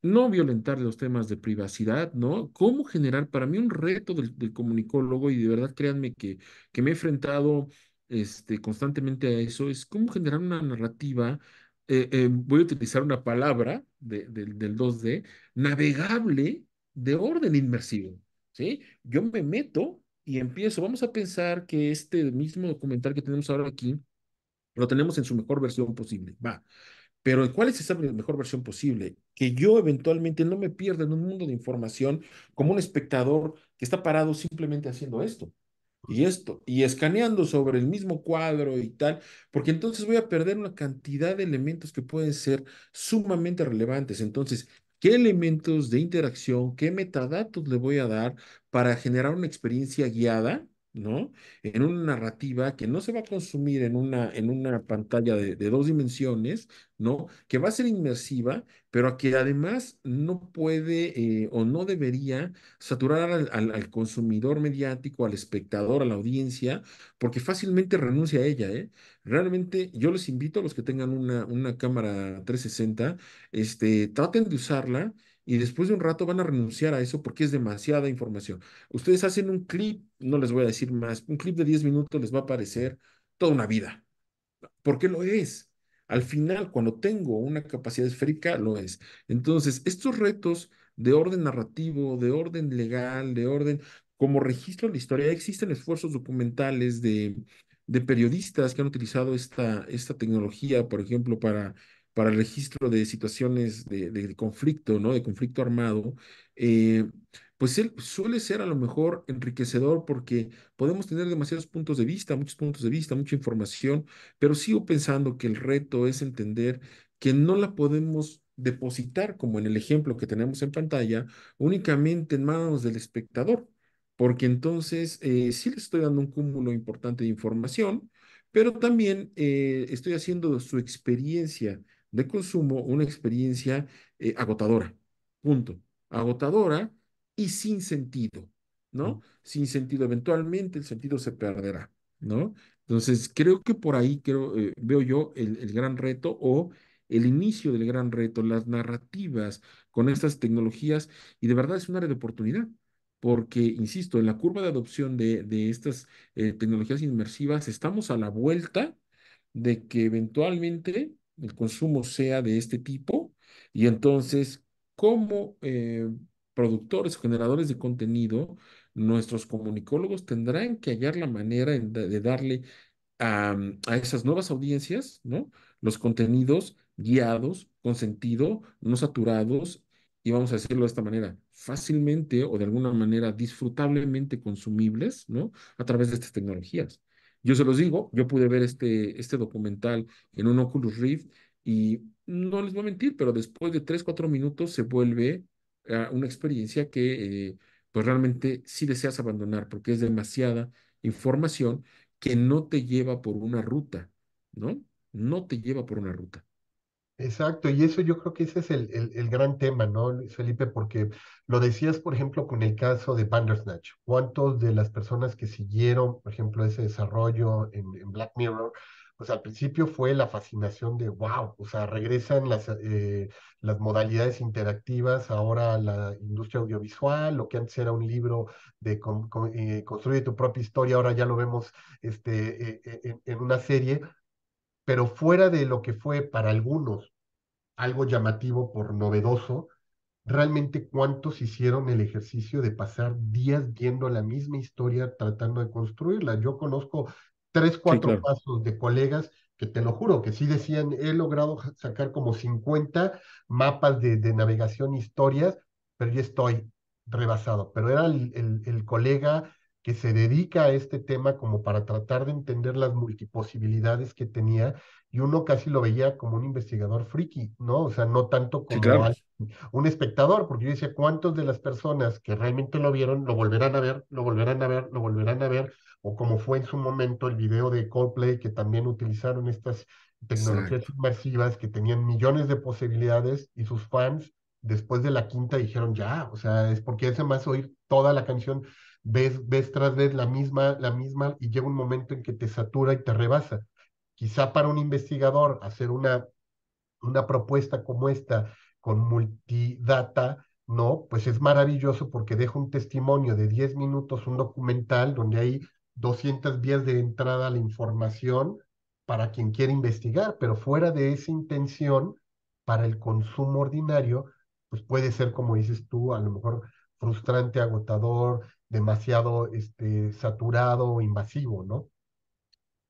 no violentar los temas de privacidad, ¿no? ¿Cómo generar? Para mí un reto del, comunicólogo y de verdad créanme que, que me he enfrentado este, constantemente a eso, es cómo generar una narrativa, eh, eh, voy a utilizar una palabra del 2D, navegable de orden inmersivo. ¿sí? Yo me meto y empiezo, vamos a pensar que este mismo documental que tenemos ahora aquí, lo tenemos en su mejor versión posible, va. Pero ¿cuál es esa mejor versión posible? Que yo eventualmente no me pierda en un mundo de información como un espectador que está parado simplemente haciendo esto y esto, y escaneando sobre el mismo cuadro y tal, porque entonces voy a perder una cantidad de elementos que pueden ser sumamente relevantes. Entonces, ¿qué elementos de interacción, qué metadatos le voy a dar para generar una experiencia guiada? ¿no? En una narrativa que no se va a consumir en una, en una pantalla de, dos dimensiones, ¿no? Que va a ser inmersiva, pero que además no puede eh, o no debería saturar al, consumidor mediático, al espectador, a la audiencia, porque fácilmente renuncia a ella, ¿eh? Realmente yo les invito a los que tengan una, una cámara 360, este, traten de usarla y después de un rato van a renunciar a eso porque es demasiada información. Ustedes hacen un clip, no les voy a decir más, un clip de 10 minutos les va a parecer toda una vida. ¿Por qué lo es? Al final, cuando tengo una capacidad esférica, lo es. Entonces, estos retos de orden narrativo, de orden legal, de orden como registro de la historia, existen esfuerzos documentales de, periodistas que han utilizado esta, esta tecnología, por ejemplo, para para el registro de situaciones de, conflicto, ¿no? De conflicto armado, eh, pues él suele ser a lo mejor enriquecedor porque podemos tener demasiados puntos de vista, muchos puntos de vista, mucha información, pero sigo pensando que el reto es entender que no la podemos depositar, como en el ejemplo que tenemos en pantalla, únicamente en manos del espectador, porque entonces eh, sí le estoy dando un cúmulo importante de información, pero también eh, estoy haciendo su experiencia de consumo una experiencia eh, agotadora, punto. Agotadora y sin sentido, ¿no? Sin sentido, eventualmente el sentido se perderá, ¿no? Entonces, creo que por ahí creo, eh, veo yo el, gran reto o el inicio del gran reto, las narrativas con estas tecnologías, y de verdad es un área de oportunidad, porque, insisto, en la curva de adopción de, estas eh, tecnologías inmersivas estamos a la vuelta de que eventualmente el consumo sea de este tipo y entonces como eh, productores, generadores de contenido, nuestros comunicólogos tendrán que hallar la manera de, darle a, a, esas nuevas audiencias, ¿no? Los contenidos guiados, con sentido, no saturados y vamos a decirlo de esta manera, fácilmente o de alguna manera disfrutablemente consumibles, ¿no? A través de estas tecnologías. Yo se los digo, yo pude ver este, este documental en un Oculus Rift y no les voy a mentir, pero después de tres, cuatro minutos se vuelve a ah, una experiencia que eh, pues realmente sí deseas abandonar porque es demasiada información que no te lleva por una ruta, ¿no? No te lleva por una ruta. Exacto, y eso yo creo que ese es el, gran tema, ¿no, Felipe? Porque lo decías, por ejemplo, con el caso de Bandersnatch. ¿Cuántos de las personas que siguieron, por ejemplo, ese desarrollo en, Black Mirror, pues al principio fue la fascinación de, wow, o sea, regresan las, eh, las modalidades interactivas ahora la industria audiovisual, lo que antes era un libro de con, eh, construye tu propia historia, ahora ya lo vemos este, eh, en, en una serie, pero fuera de lo que fue para algunos algo llamativo por novedoso, realmente cuántos hicieron el ejercicio de pasar días viendo la misma historia tratando de construirla. Yo conozco tres, cuatro pasos de colegas que te lo juro, que sí decían, he logrado sacar como 50 mapas de, navegación, historias, pero ya estoy rebasado. Pero era el colega que se dedica a este tema como para tratar de entender las multiposibilidades que tenía y uno casi lo veía como un investigador friki, ¿no? O sea, no tanto como un espectador, porque yo decía, ¿cuántos de las personas que realmente lo vieron lo volverán a ver, lo volverán a ver, lo volverán a ver? O como fue en su momento el video de Coldplay, que también utilizaron estas tecnologías masivas que tenían millones de posibilidades y sus fans después de la quinta dijeron, ya, o sea, es porque hace más oír toda la canción ves, ves tras vez la misma, la misma y llega un momento en que te satura y te rebasa. Quizá para un investigador hacer una, una propuesta como esta con multidata, ¿no? Pues es maravilloso porque deja un testimonio de 10 minutos, un documental donde hay 200 vías de entrada a la información para quien quiere investigar, pero fuera de esa intención, para el consumo ordinario, pues puede ser, como dices tú, a lo mejor frustrante, agotador, demasiado este, saturado o invasivo, ¿no?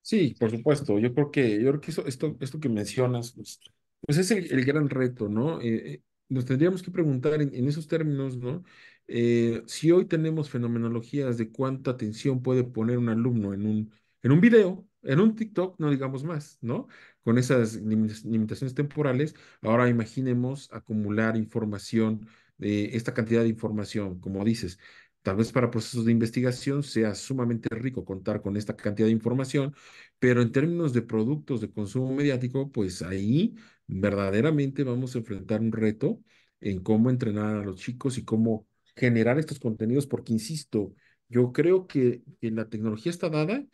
Sí, por supuesto. Yo creo que, yo creo que esto, esto que mencionas, pues, pues es el, gran reto, ¿no? Eh, eh, nos tendríamos que preguntar en, esos términos, ¿no? Eh, si hoy tenemos fenomenologías de cuánta atención puede poner un alumno en un, en un video, en un TikTok, no digamos más, ¿no? Con esas limitaciones temporales, ahora imaginemos acumular información, esta cantidad de información, como dices, Tal vez para procesos de investigación sea sumamente rico contar con esta cantidad de información, pero en términos de productos de consumo mediático, pues ahí verdaderamente vamos a enfrentar un reto en cómo entrenar a los chicos y cómo generar estos contenidos, porque insisto, yo creo que, la tecnología está dada,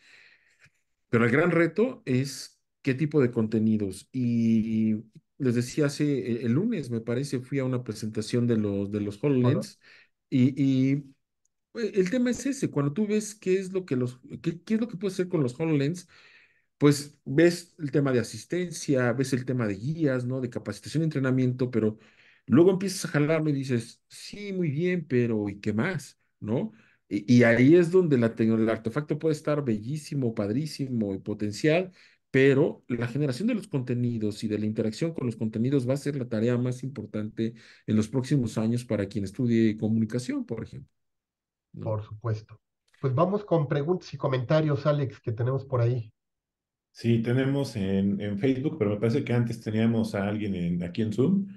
pero el gran reto es qué tipo de contenidos. Y les decía hace el, lunes, me parece, fui a una presentación de los, de los HoloLens y, el tema es ese, cuando tú ves qué es lo que los, qué, es lo que puedes hacer con los HoloLens, pues ves el tema de asistencia, ves el tema de guías, ¿no? De capacitación y entrenamiento, pero luego empiezas a jalarlo y dices, sí, muy bien, pero ¿y qué más? ¿No? Y, ahí es donde la, el artefacto puede estar bellísimo, padrísimo y potencial, pero la generación de los contenidos y de la interacción con los contenidos va a ser la tarea más importante en los próximos años para quien estudie comunicación, por ejemplo. Por supuesto. Pues vamos con preguntas y comentarios, Alex, que tenemos por ahí. Sí, tenemos en, en Facebook, pero me parece que antes teníamos a alguien aquí en Zoom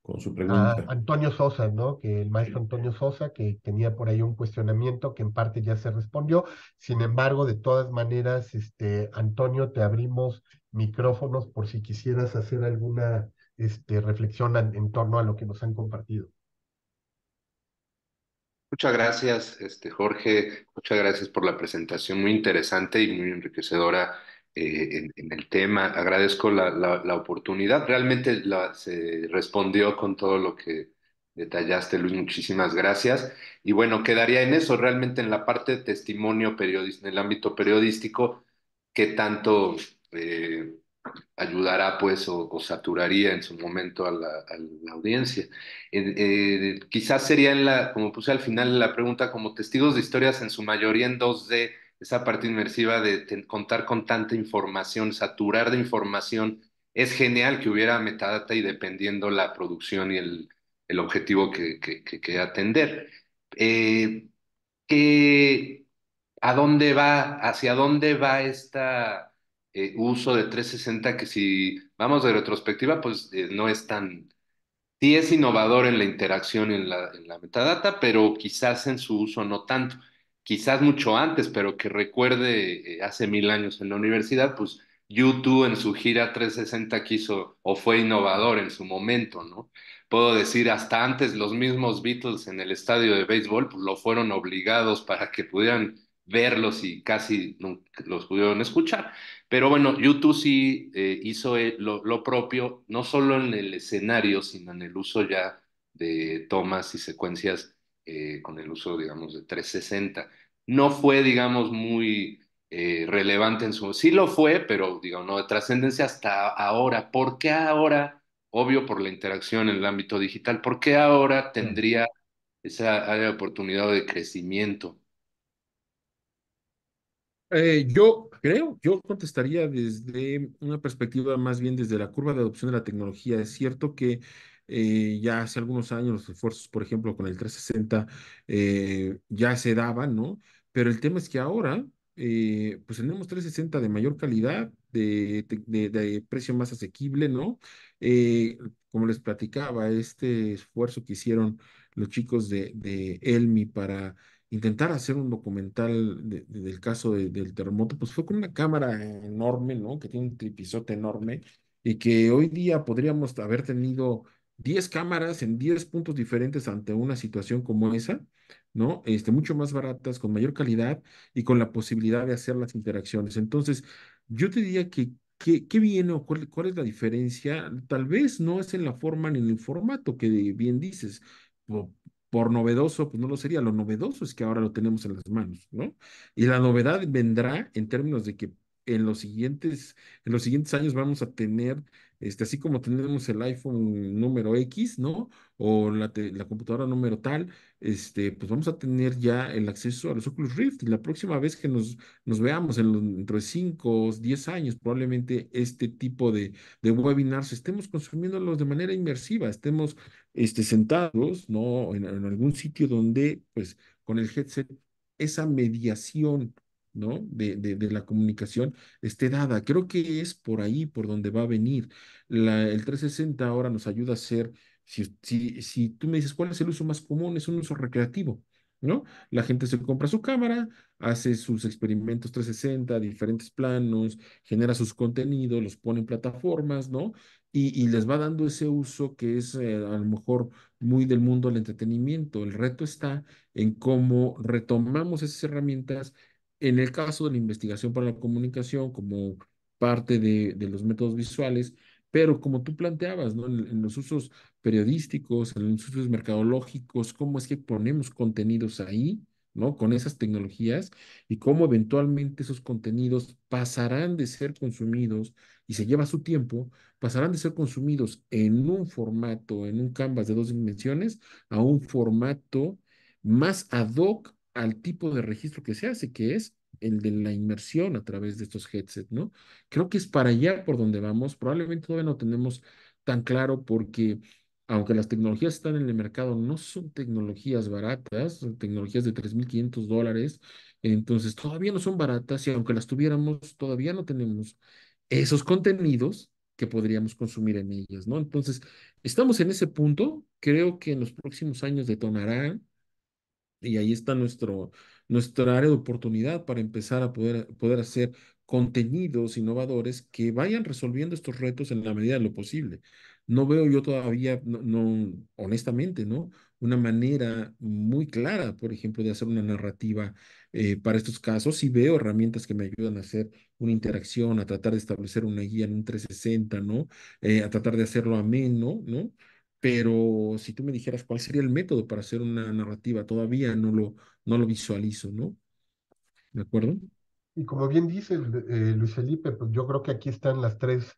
con su ah, pregunta. Antonio Sosa, ¿no? Que el maestro Antonio Sosa, que tenía por ahí un cuestionamiento que en parte ya se respondió. Sin embargo, de todas maneras, este, Antonio, te abrimos micrófonos por si quisieras hacer alguna este, reflexión en torno a lo que nos han compartido. Muchas gracias, este, Jorge. Muchas gracias por la presentación, muy interesante y muy enriquecedora eh, en, el tema. Agradezco la, oportunidad. Realmente la, se respondió con todo lo que detallaste, Luis. Muchísimas gracias. Y bueno, quedaría en eso, realmente en la parte de testimonio periodístico, en el ámbito periodístico, que tanto eh, ayudará pues o, saturaría en su momento a la, audiencia. quizás sería, en la, como puse al final de la pregunta, como testigos de historias en su mayoría en 2D, esa parte inmersiva de contar con tanta información, saturar de información, es genial que hubiera metadata y dependiendo la producción y el, el objetivo que, que, atender. Eh, ¿A dónde va, hacia dónde va esta eh, uso de 360 que si vamos de retrospectiva, pues eh, no es tan... Sí es innovador en la interacción en la, en la metadata, pero quizás en su uso no tanto. Quizás mucho antes, pero que recuerde eh, hace mil años en la universidad, pues YouTube en su gira 360 quiso o fue innovador en su momento, ¿no? Puedo decir, hasta antes los mismos Beatles en el estadio de béisbol pues, lo fueron obligados para que pudieran verlos y casi los pudieron escuchar. Pero bueno, YouTube sí eh, hizo eh, lo, propio, no solo en el escenario, sino en el uso ya de tomas y secuencias eh, con el uso, digamos, de 360. No fue, digamos, muy relevante en su... Sí lo fue, pero, digamos, no de trascendencia hasta ahora. ¿Por qué ahora? Obvio por la interacción en el ámbito digital. ¿Por qué ahora mm. tendría esa oportunidad de crecimiento? yo Creo, yo contestaría desde una perspectiva más bien desde la curva de adopción de la tecnología. Es cierto que eh, ya hace algunos años los esfuerzos, por ejemplo, con el 360 eh, ya se daban, ¿no? Pero el tema es que ahora, eh, pues tenemos 360 de mayor calidad, de, precio más asequible, ¿no? como les platicaba, este esfuerzo que hicieron los chicos de Elmi para intentar hacer un documental del caso del terremoto, pues fue con una cámara enorme, ¿no? Que tiene un tripisote enorme y que hoy día podríamos haber tenido 10 cámaras en 10 puntos diferentes ante una situación como esa, ¿no? Este, mucho más baratas, con mayor calidad y con la posibilidad de hacer las interacciones. Entonces, yo te diría que ¿Qué, viene o cuál, cuál, es la diferencia? Tal vez no es en la forma ni en el formato que bien dices por novedoso, pues no lo sería. Lo novedoso es que ahora lo tenemos en las manos, ¿no? Y la novedad vendrá en términos de que en los siguientes, en los siguientes años vamos a tener, este, así como tenemos el iPhone número X, ¿no? O la, computadora número tal, este, pues vamos a tener ya el acceso a los Oculus Rift. Y la próxima vez que nos, nos veamos, en dentro de 5 10 años, probablemente este tipo de, de webinars estemos consumiéndolos de manera inmersiva, estemos este, sentados, ¿no? En, algún sitio donde, pues, con el headset, esa mediación, ¿no? De, de, la comunicación esté dada. Creo que es por ahí, por donde va a venir. La, el 360 ahora nos ayuda a ser, si, si, si tú me dices, ¿cuál es el uso más común? Es un uso recreativo. ¿no? La gente se compra su cámara, hace sus experimentos 360, diferentes planos, genera sus contenidos, los pone en plataformas, ¿no? Y, les va dando ese uso que es eh, a lo mejor muy del mundo del entretenimiento. El reto está en cómo retomamos esas herramientas en el caso de la investigación para la comunicación como parte de, de los métodos visuales, pero como tú planteabas, ¿no? En, los usos periodísticos, en los usos mercadológicos, cómo es que ponemos contenidos ahí, ¿no? Con esas tecnologías y cómo eventualmente esos contenidos pasarán de ser consumidos y se lleva su tiempo, pasarán de ser consumidos en un formato, en un canvas de dos dimensiones, a un formato más ad hoc al tipo de registro que se hace, que es el de la inmersión a través de estos headsets, ¿no? Creo que es para allá por donde vamos. Probablemente todavía no tenemos tan claro porque aunque las tecnologías están en el mercado, no son tecnologías baratas, son tecnologías de 3.500 dólares, entonces todavía no son baratas y aunque las tuviéramos, todavía no tenemos esos contenidos que podríamos consumir en ellas, ¿no? Entonces, estamos en ese punto, creo que en los próximos años detonarán y ahí está nuestro, nuestro área de oportunidad para empezar a poder, poder hacer contenidos innovadores que vayan resolviendo estos retos en la medida de lo posible. No veo yo todavía, no, honestamente, ¿no? Una manera muy clara, por ejemplo, de hacer una narrativa eh, para estos casos. y veo herramientas que me ayudan a hacer una interacción, a tratar de establecer una guía en un 360, ¿no? Eh, a tratar de hacerlo ameno, ¿no? pero si tú me dijeras cuál sería el método para hacer una narrativa, todavía no lo, no lo visualizo, ¿no? ¿De acuerdo? Y como bien dice eh, Luis Felipe, pues yo creo que aquí están las tres,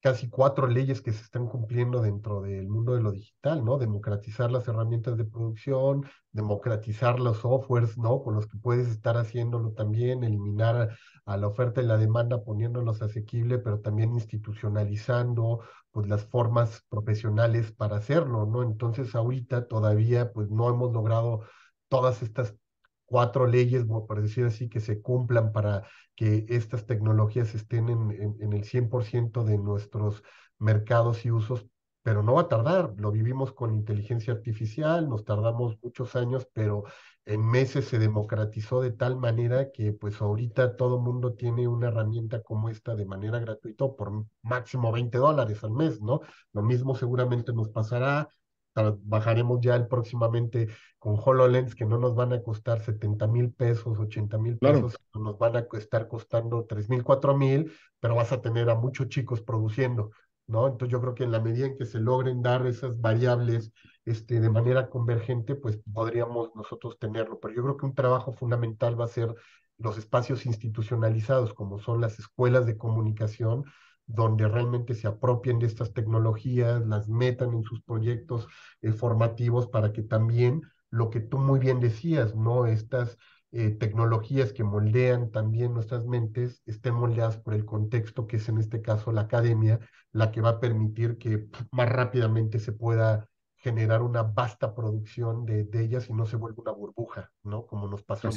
casi cuatro leyes que se están cumpliendo dentro del mundo de lo digital, ¿no? Democratizar las herramientas de producción, democratizar los softwares, ¿no? Con los que puedes estar haciéndolo también, eliminar a la oferta y la demanda poniéndolos asequible, pero también institucionalizando, pues las formas profesionales para hacerlo, ¿no? Entonces ahorita todavía pues no hemos logrado todas estas cuatro leyes, por decir así, que se cumplan para que estas tecnologías estén en, en el 100% de nuestros mercados y usos pero no va a tardar. Lo vivimos con inteligencia artificial, nos tardamos muchos años, pero en meses se democratizó de tal manera que pues ahorita todo mundo tiene una herramienta como esta de manera gratuita por máximo 20 dólares al mes, ¿no? Lo mismo seguramente nos pasará. bajaremos ya el próximamente con HoloLens, que no nos van a costar 70 mil pesos, 80 mil pesos, nos van a estar costando 3 mil, 4 mil, pero vas a tener a muchos chicos produciendo, ¿no? Entonces yo creo que en la medida en que se logren dar esas variables este, de manera convergente, pues podríamos nosotros tenerlo. Pero yo creo que un trabajo fundamental va a ser los espacios institucionalizados, como son las escuelas de comunicación, donde realmente se apropien de estas tecnologías, las metan en sus proyectos eh, formativos para que también lo que tú muy bien decías, ¿no? Estas eh, tecnologías que moldean también nuestras mentes estén moldeadas por el contexto, que es en este caso la academia, la que va a permitir que más rápidamente se pueda generar una vasta producción de, de ellas y no se vuelva una burbuja, ¿no? Como nos pasó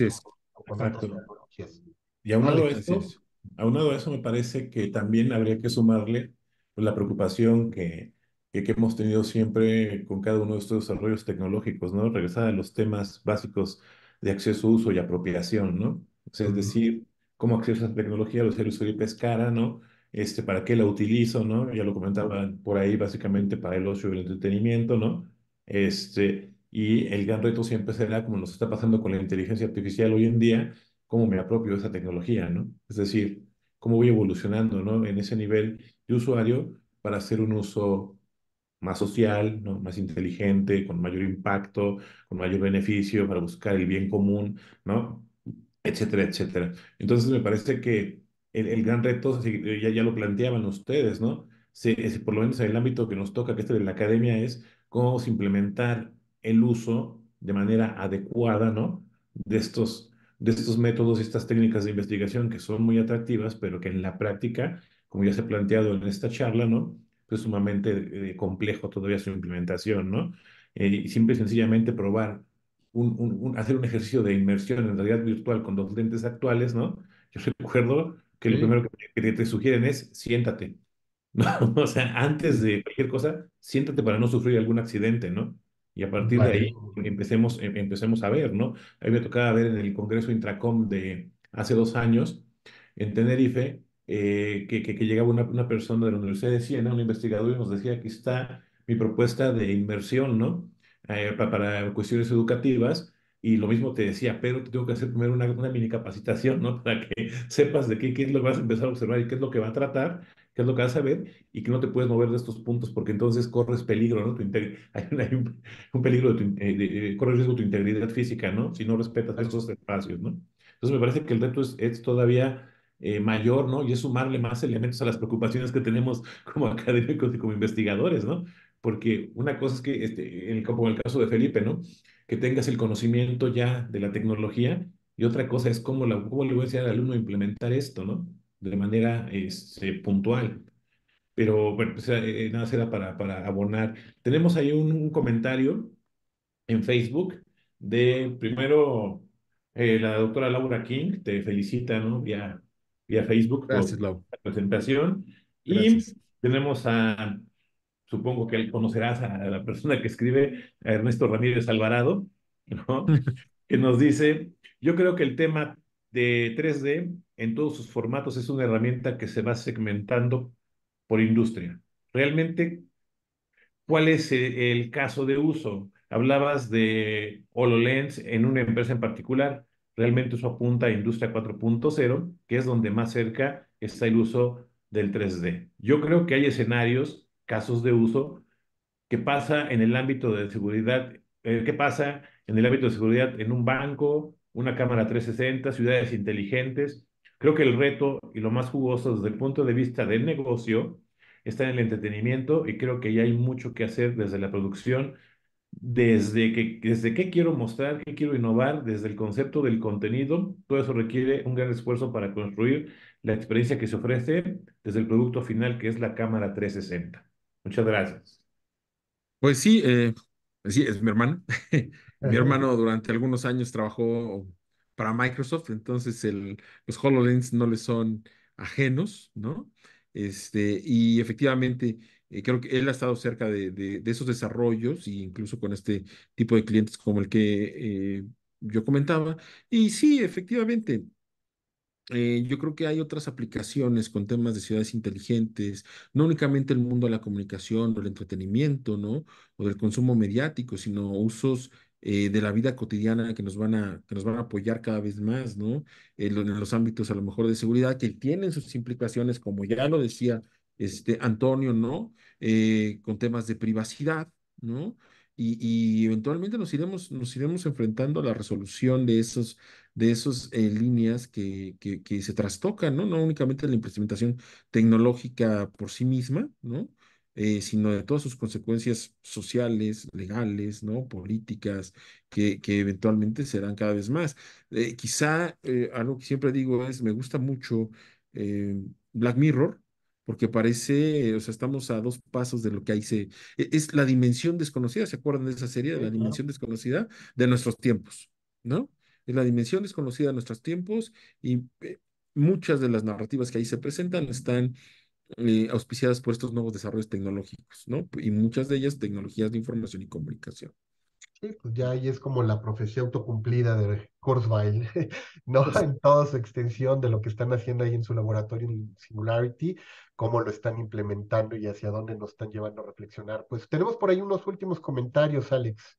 con, las tecnologías. Y a un lado de eso, me parece que también habría que sumarle pues, la preocupación que, que, hemos tenido siempre con cada uno de estos desarrollos tecnológicos, ¿no? Regresar a los temas básicos de acceso, uso y apropiación, ¿no? es decir, cómo acceso a esa tecnología, los seres útiles pescara, ¿no? Este, ¿Para qué la utilizo, no? Ya lo comentaban por ahí, básicamente para el ocio y el entretenimiento, ¿no? Este, y el gran reto siempre será, como nos está pasando con la inteligencia artificial hoy en día, cómo me apropio de esa tecnología, ¿no? Es decir, cómo voy evolucionando, ¿no? En ese nivel de usuario para hacer un uso más social, ¿no? más inteligente, con mayor impacto, con mayor beneficio para buscar el bien común, ¿no? etcétera, etcétera. Entonces me parece que el, gran reto, eh, ya, lo planteaban ustedes, ¿no? por lo menos en el ámbito que nos toca, que es este de la academia, es cómo implementar el uso de manera adecuada, ¿no? De estos, de estos métodos y estas técnicas de investigación que son muy atractivas, pero que en la práctica, como ya se ha planteado en esta charla, ¿no? es sumamente eh, complejo todavía su implementación, ¿no? Eh, y simple sencillamente probar, un, hacer un ejercicio de inmersión en realidad virtual con los lentes actuales, ¿no? Yo recuerdo que lo primero que, te sugieren es siéntate, ¿no? O sea, antes de cualquier cosa, siéntate para no sufrir algún accidente, ¿no? Y a partir de ahí empecemos, em, empecemos a ver, ¿no? A mí me tocaba ver en el Congreso Intracom de hace dos años, en Tenerife, eh, que, llegaba una, persona de la Universidad de Siena, un investigador, y nos decía, aquí está mi propuesta de inversión ¿no? Eh, para, cuestiones educativas. Y lo mismo te decía, pero te tengo que hacer primero una, una mini capacitación, ¿no? Para que sepas de qué, qué es lo que vas a empezar a observar y qué es lo que va a tratar, qué es lo que vas a ver y que no te puedes mover de estos puntos porque entonces corres peligro, ¿no? Tu hay, un, hay un, peligro, de tu, eh, de, riesgo tu integridad física, ¿no? Si no respetas esos espacios, ¿no? Entonces me parece que el reto es, es todavía eh, mayor, ¿no? Y es sumarle más elementos a las preocupaciones que tenemos como académicos y como investigadores, ¿no? Porque una cosa es que, este, como en el caso de Felipe, ¿no? Que tengas el conocimiento ya de la tecnología y otra cosa es cómo, la, le voy a decir al alumno implementar esto, ¿no? De manera este, puntual. Pero bueno, pues, eh, eh, nada será para, abonar. Tenemos ahí un, comentario en Facebook de primero la doctora Laura King, te felicita, ¿no? Ya a Facebook por la presentación. Y tenemos a, supongo que conocerás a la persona que escribe, a Ernesto Ramírez Alvarado, que nos dice, yo creo que el tema de 3D en todos sus formatos es una herramienta que se va segmentando por industria. Realmente, ¿cuál es el caso de uso? Hablabas de HoloLens en una empresa en particular. Realmente eso apunta a Industria 4.0, que es donde más cerca está el uso del 3D. Yo creo que hay escenarios, casos de uso, que pasa en el ámbito de seguridad, eh, que pasa en el ámbito de seguridad en un banco, una cámara 360, ciudades inteligentes. Creo que el reto y lo más jugoso desde el punto de vista del negocio está en el entretenimiento y creo que ya hay mucho que hacer desde la producción desde que, desde qué quiero mostrar, qué quiero innovar, desde el concepto del contenido, todo eso requiere un gran esfuerzo para construir la experiencia que se ofrece desde el producto final, que es la cámara 360. Muchas gracias. Pues sí, eh, sí, es mi hermano. mi hermano durante algunos años trabajó para Microsoft, entonces el, los HoloLens no le son ajenos, ¿no? Este, y efectivamente, eh, creo que él ha estado cerca de, de, esos desarrollos e incluso con este tipo de clientes como el que eh, yo comentaba. Y sí, efectivamente, eh, yo creo que hay otras aplicaciones con temas de ciudades inteligentes, no únicamente el mundo de la comunicación o el entretenimiento, ¿no? O del consumo mediático, sino usos de la vida cotidiana que nos van a, nos van a apoyar cada vez más, ¿no? en los ámbitos a lo mejor de seguridad que tienen sus implicaciones, como ya lo decía este, Antonio, ¿no? Eh, con temas de privacidad, ¿no? Y, eventualmente nos iremos, nos iremos enfrentando a la resolución de esos, de esas eh, líneas que, que, se trastocan, ¿no? No únicamente la implementación tecnológica por sí misma, ¿no? Eh, sino de todas sus consecuencias sociales, legales, ¿no? políticas, que, que eventualmente serán cada vez más. quizá algo que siempre digo es, me gusta mucho Black Mirror, porque parece, o sea, estamos a dos pasos de lo que ahí se... E, es la dimensión desconocida, ¿se acuerdan de esa serie? De la dimensión desconocida de nuestros tiempos, ¿no? Es la dimensión desconocida de nuestros tiempos y eh, muchas de las narrativas que ahí se presentan están eh, auspiciadas por estos nuevos desarrollos tecnológicos, ¿no? Y muchas de ellas tecnologías de información y comunicación pues ya ahí es como la profecía autocumplida de Kurzweil, ¿no? en toda su extensión de lo que están haciendo ahí en su laboratorio en Singularity, cómo lo están implementando y hacia dónde nos están llevando a reflexionar. Pues tenemos por ahí unos últimos comentarios, Alex.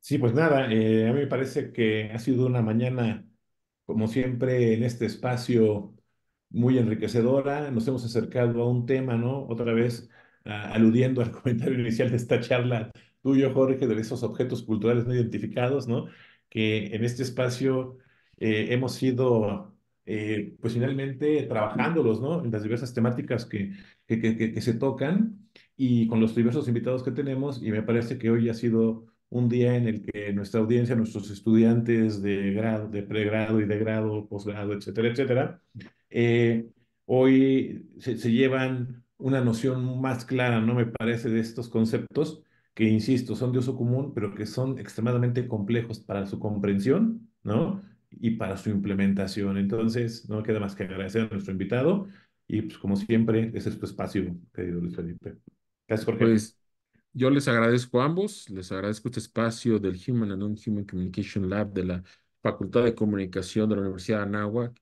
Sí, pues nada, eh, a mí me parece que ha sido una mañana, como siempre, en este espacio muy enriquecedora. Nos hemos acercado a un tema, ¿no? Otra vez, aludiendo al comentario inicial de esta charla tuyo, Jorge, de esos objetos culturales no identificados, ¿no? Que en este espacio eh, hemos ido, eh, pues finalmente, trabajándolos, ¿no? En las diversas temáticas que, que, que, que se tocan y con los diversos invitados que tenemos. Y me parece que hoy ha sido un día en el que nuestra audiencia, nuestros estudiantes de grado, de pregrado y de grado, posgrado, etcétera, etcétera, eh, hoy se, se, llevan una noción más clara, ¿no? Me parece, de estos conceptos que, insisto, son de uso común, pero que son extremadamente complejos para su comprensión, ¿no? Y para su implementación. Entonces, no queda más que agradecer a nuestro invitado y, pues, como siempre, ese es tu espacio, querido Luis Felipe. Gracias, Jorge. Pues yo les agradezco a ambos, les agradezco este espacio del Human and Non-Human Communication Lab de la Facultad de Comunicación de la Universidad de Anáhuac,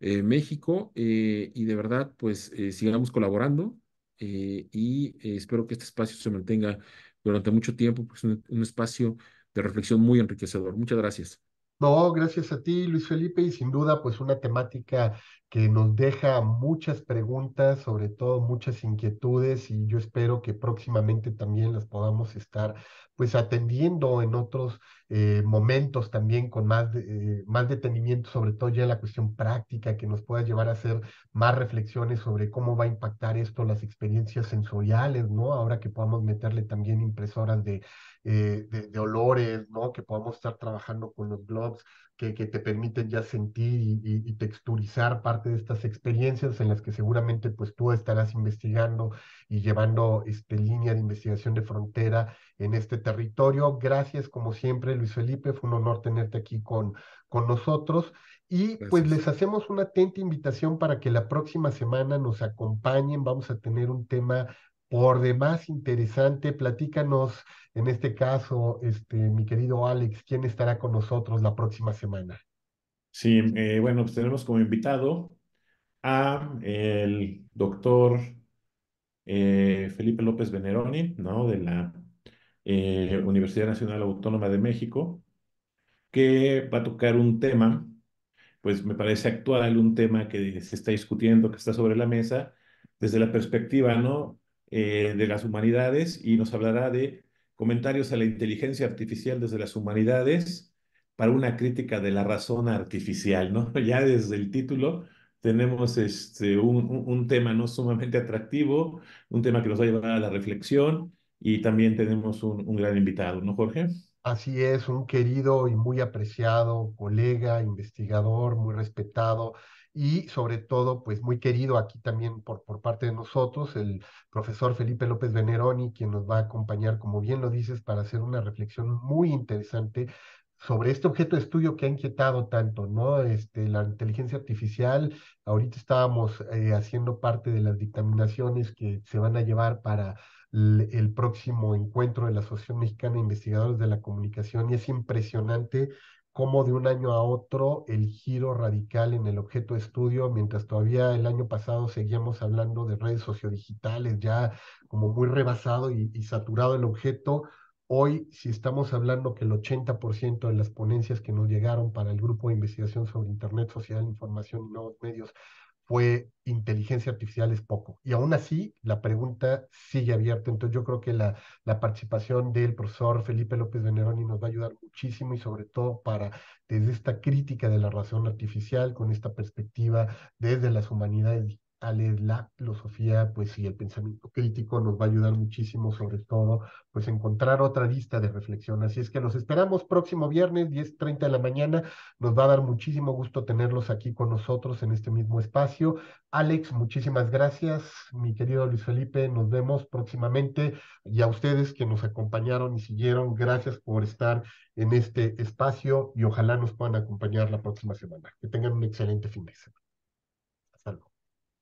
eh, México, eh, y de verdad, pues eh, sigamos colaborando y espero que este espacio se mantenga durante mucho tiempo, pues un, espacio de reflexión muy enriquecedor. Muchas gracias. No, gracias a ti, Luis Felipe, y sin duda, pues una temática que nos deja muchas preguntas, sobre todo muchas inquietudes, y yo espero que próximamente también las podamos estar pues atendiendo en otros eh, momentos también con más, eh, más detenimiento, sobre todo ya en la cuestión práctica, que nos pueda llevar a hacer más reflexiones sobre cómo va a impactar esto las experiencias sensoriales, ¿no? Ahora que podamos meterle también impresoras de, eh, de, olores, ¿no? Que podamos estar trabajando con los blogs que, que te permiten ya sentir y, y texturizar parte de estas experiencias en las que seguramente pues tú estarás investigando y llevando este, línea de investigación de frontera en este territorio. Gracias como siempre Luis Felipe, fue un honor tenerte aquí con, con nosotros y pues les hacemos una atenta invitación para que la próxima semana nos acompañen, vamos a tener un tema por demás interesante, platícanos en este caso, este, mi querido Alex, ¿quién estará con nosotros la próxima semana? Sí, eh, bueno, pues tenemos como invitado a el doctor eh, Felipe López Veneroni, ¿no? De la eh, Universidad Nacional Autónoma de México, que va a tocar un tema, pues me parece actual, un tema que se está discutiendo, que está sobre la mesa, desde la perspectiva, ¿no? de las humanidades y nos hablará de comentarios a la inteligencia artificial desde las humanidades para una crítica de la razón artificial, ¿no? Ya desde el título tenemos este, un, un, tema no sumamente atractivo, un tema que nos va a llevar a la reflexión y también tenemos un, un gran invitado, ¿no, Jorge? Así es, un querido y muy apreciado colega, investigador, muy respetado y sobre todo, pues muy querido aquí también por, por parte de nosotros, el profesor Felipe López Veneroni, quien nos va a acompañar, como bien lo dices, para hacer una reflexión muy interesante sobre este objeto de estudio que ha inquietado tanto, ¿no? Este, la inteligencia artificial, ahorita estábamos eh, haciendo parte de las dictaminaciones que se van a llevar para el, próximo encuentro de la Asociación Mexicana de Investigadores de la Comunicación y es impresionante cómo de un año a otro el giro radical en el objeto de estudio, mientras todavía el año pasado seguíamos hablando de redes sociodigitales, ya como muy rebasado y saturado el objeto, Hoy, si estamos hablando que el 80% de las ponencias que nos llegaron para el grupo de investigación sobre Internet Social, Información y Nuevos Medios fue inteligencia artificial es poco. Y aún así, la pregunta sigue abierta. Entonces, yo creo que la, la participación del profesor Felipe López Veneroni nos va a ayudar muchísimo y sobre todo para, desde esta crítica de la razón artificial, con esta perspectiva desde las humanidades a la filosofía, pues sí, el pensamiento crítico nos va a ayudar muchísimo, sobre todo, pues encontrar otra lista de reflexión. Así es que los esperamos próximo viernes, 10.30 de la mañana. Nos va a dar muchísimo gusto tenerlos aquí con nosotros en este mismo espacio. Alex, muchísimas gracias. Mi querido Luis Felipe, nos vemos próximamente. Y a ustedes que nos acompañaron y siguieron, gracias por estar en este espacio y ojalá nos puedan acompañar la próxima semana. Que tengan un excelente fin de semana.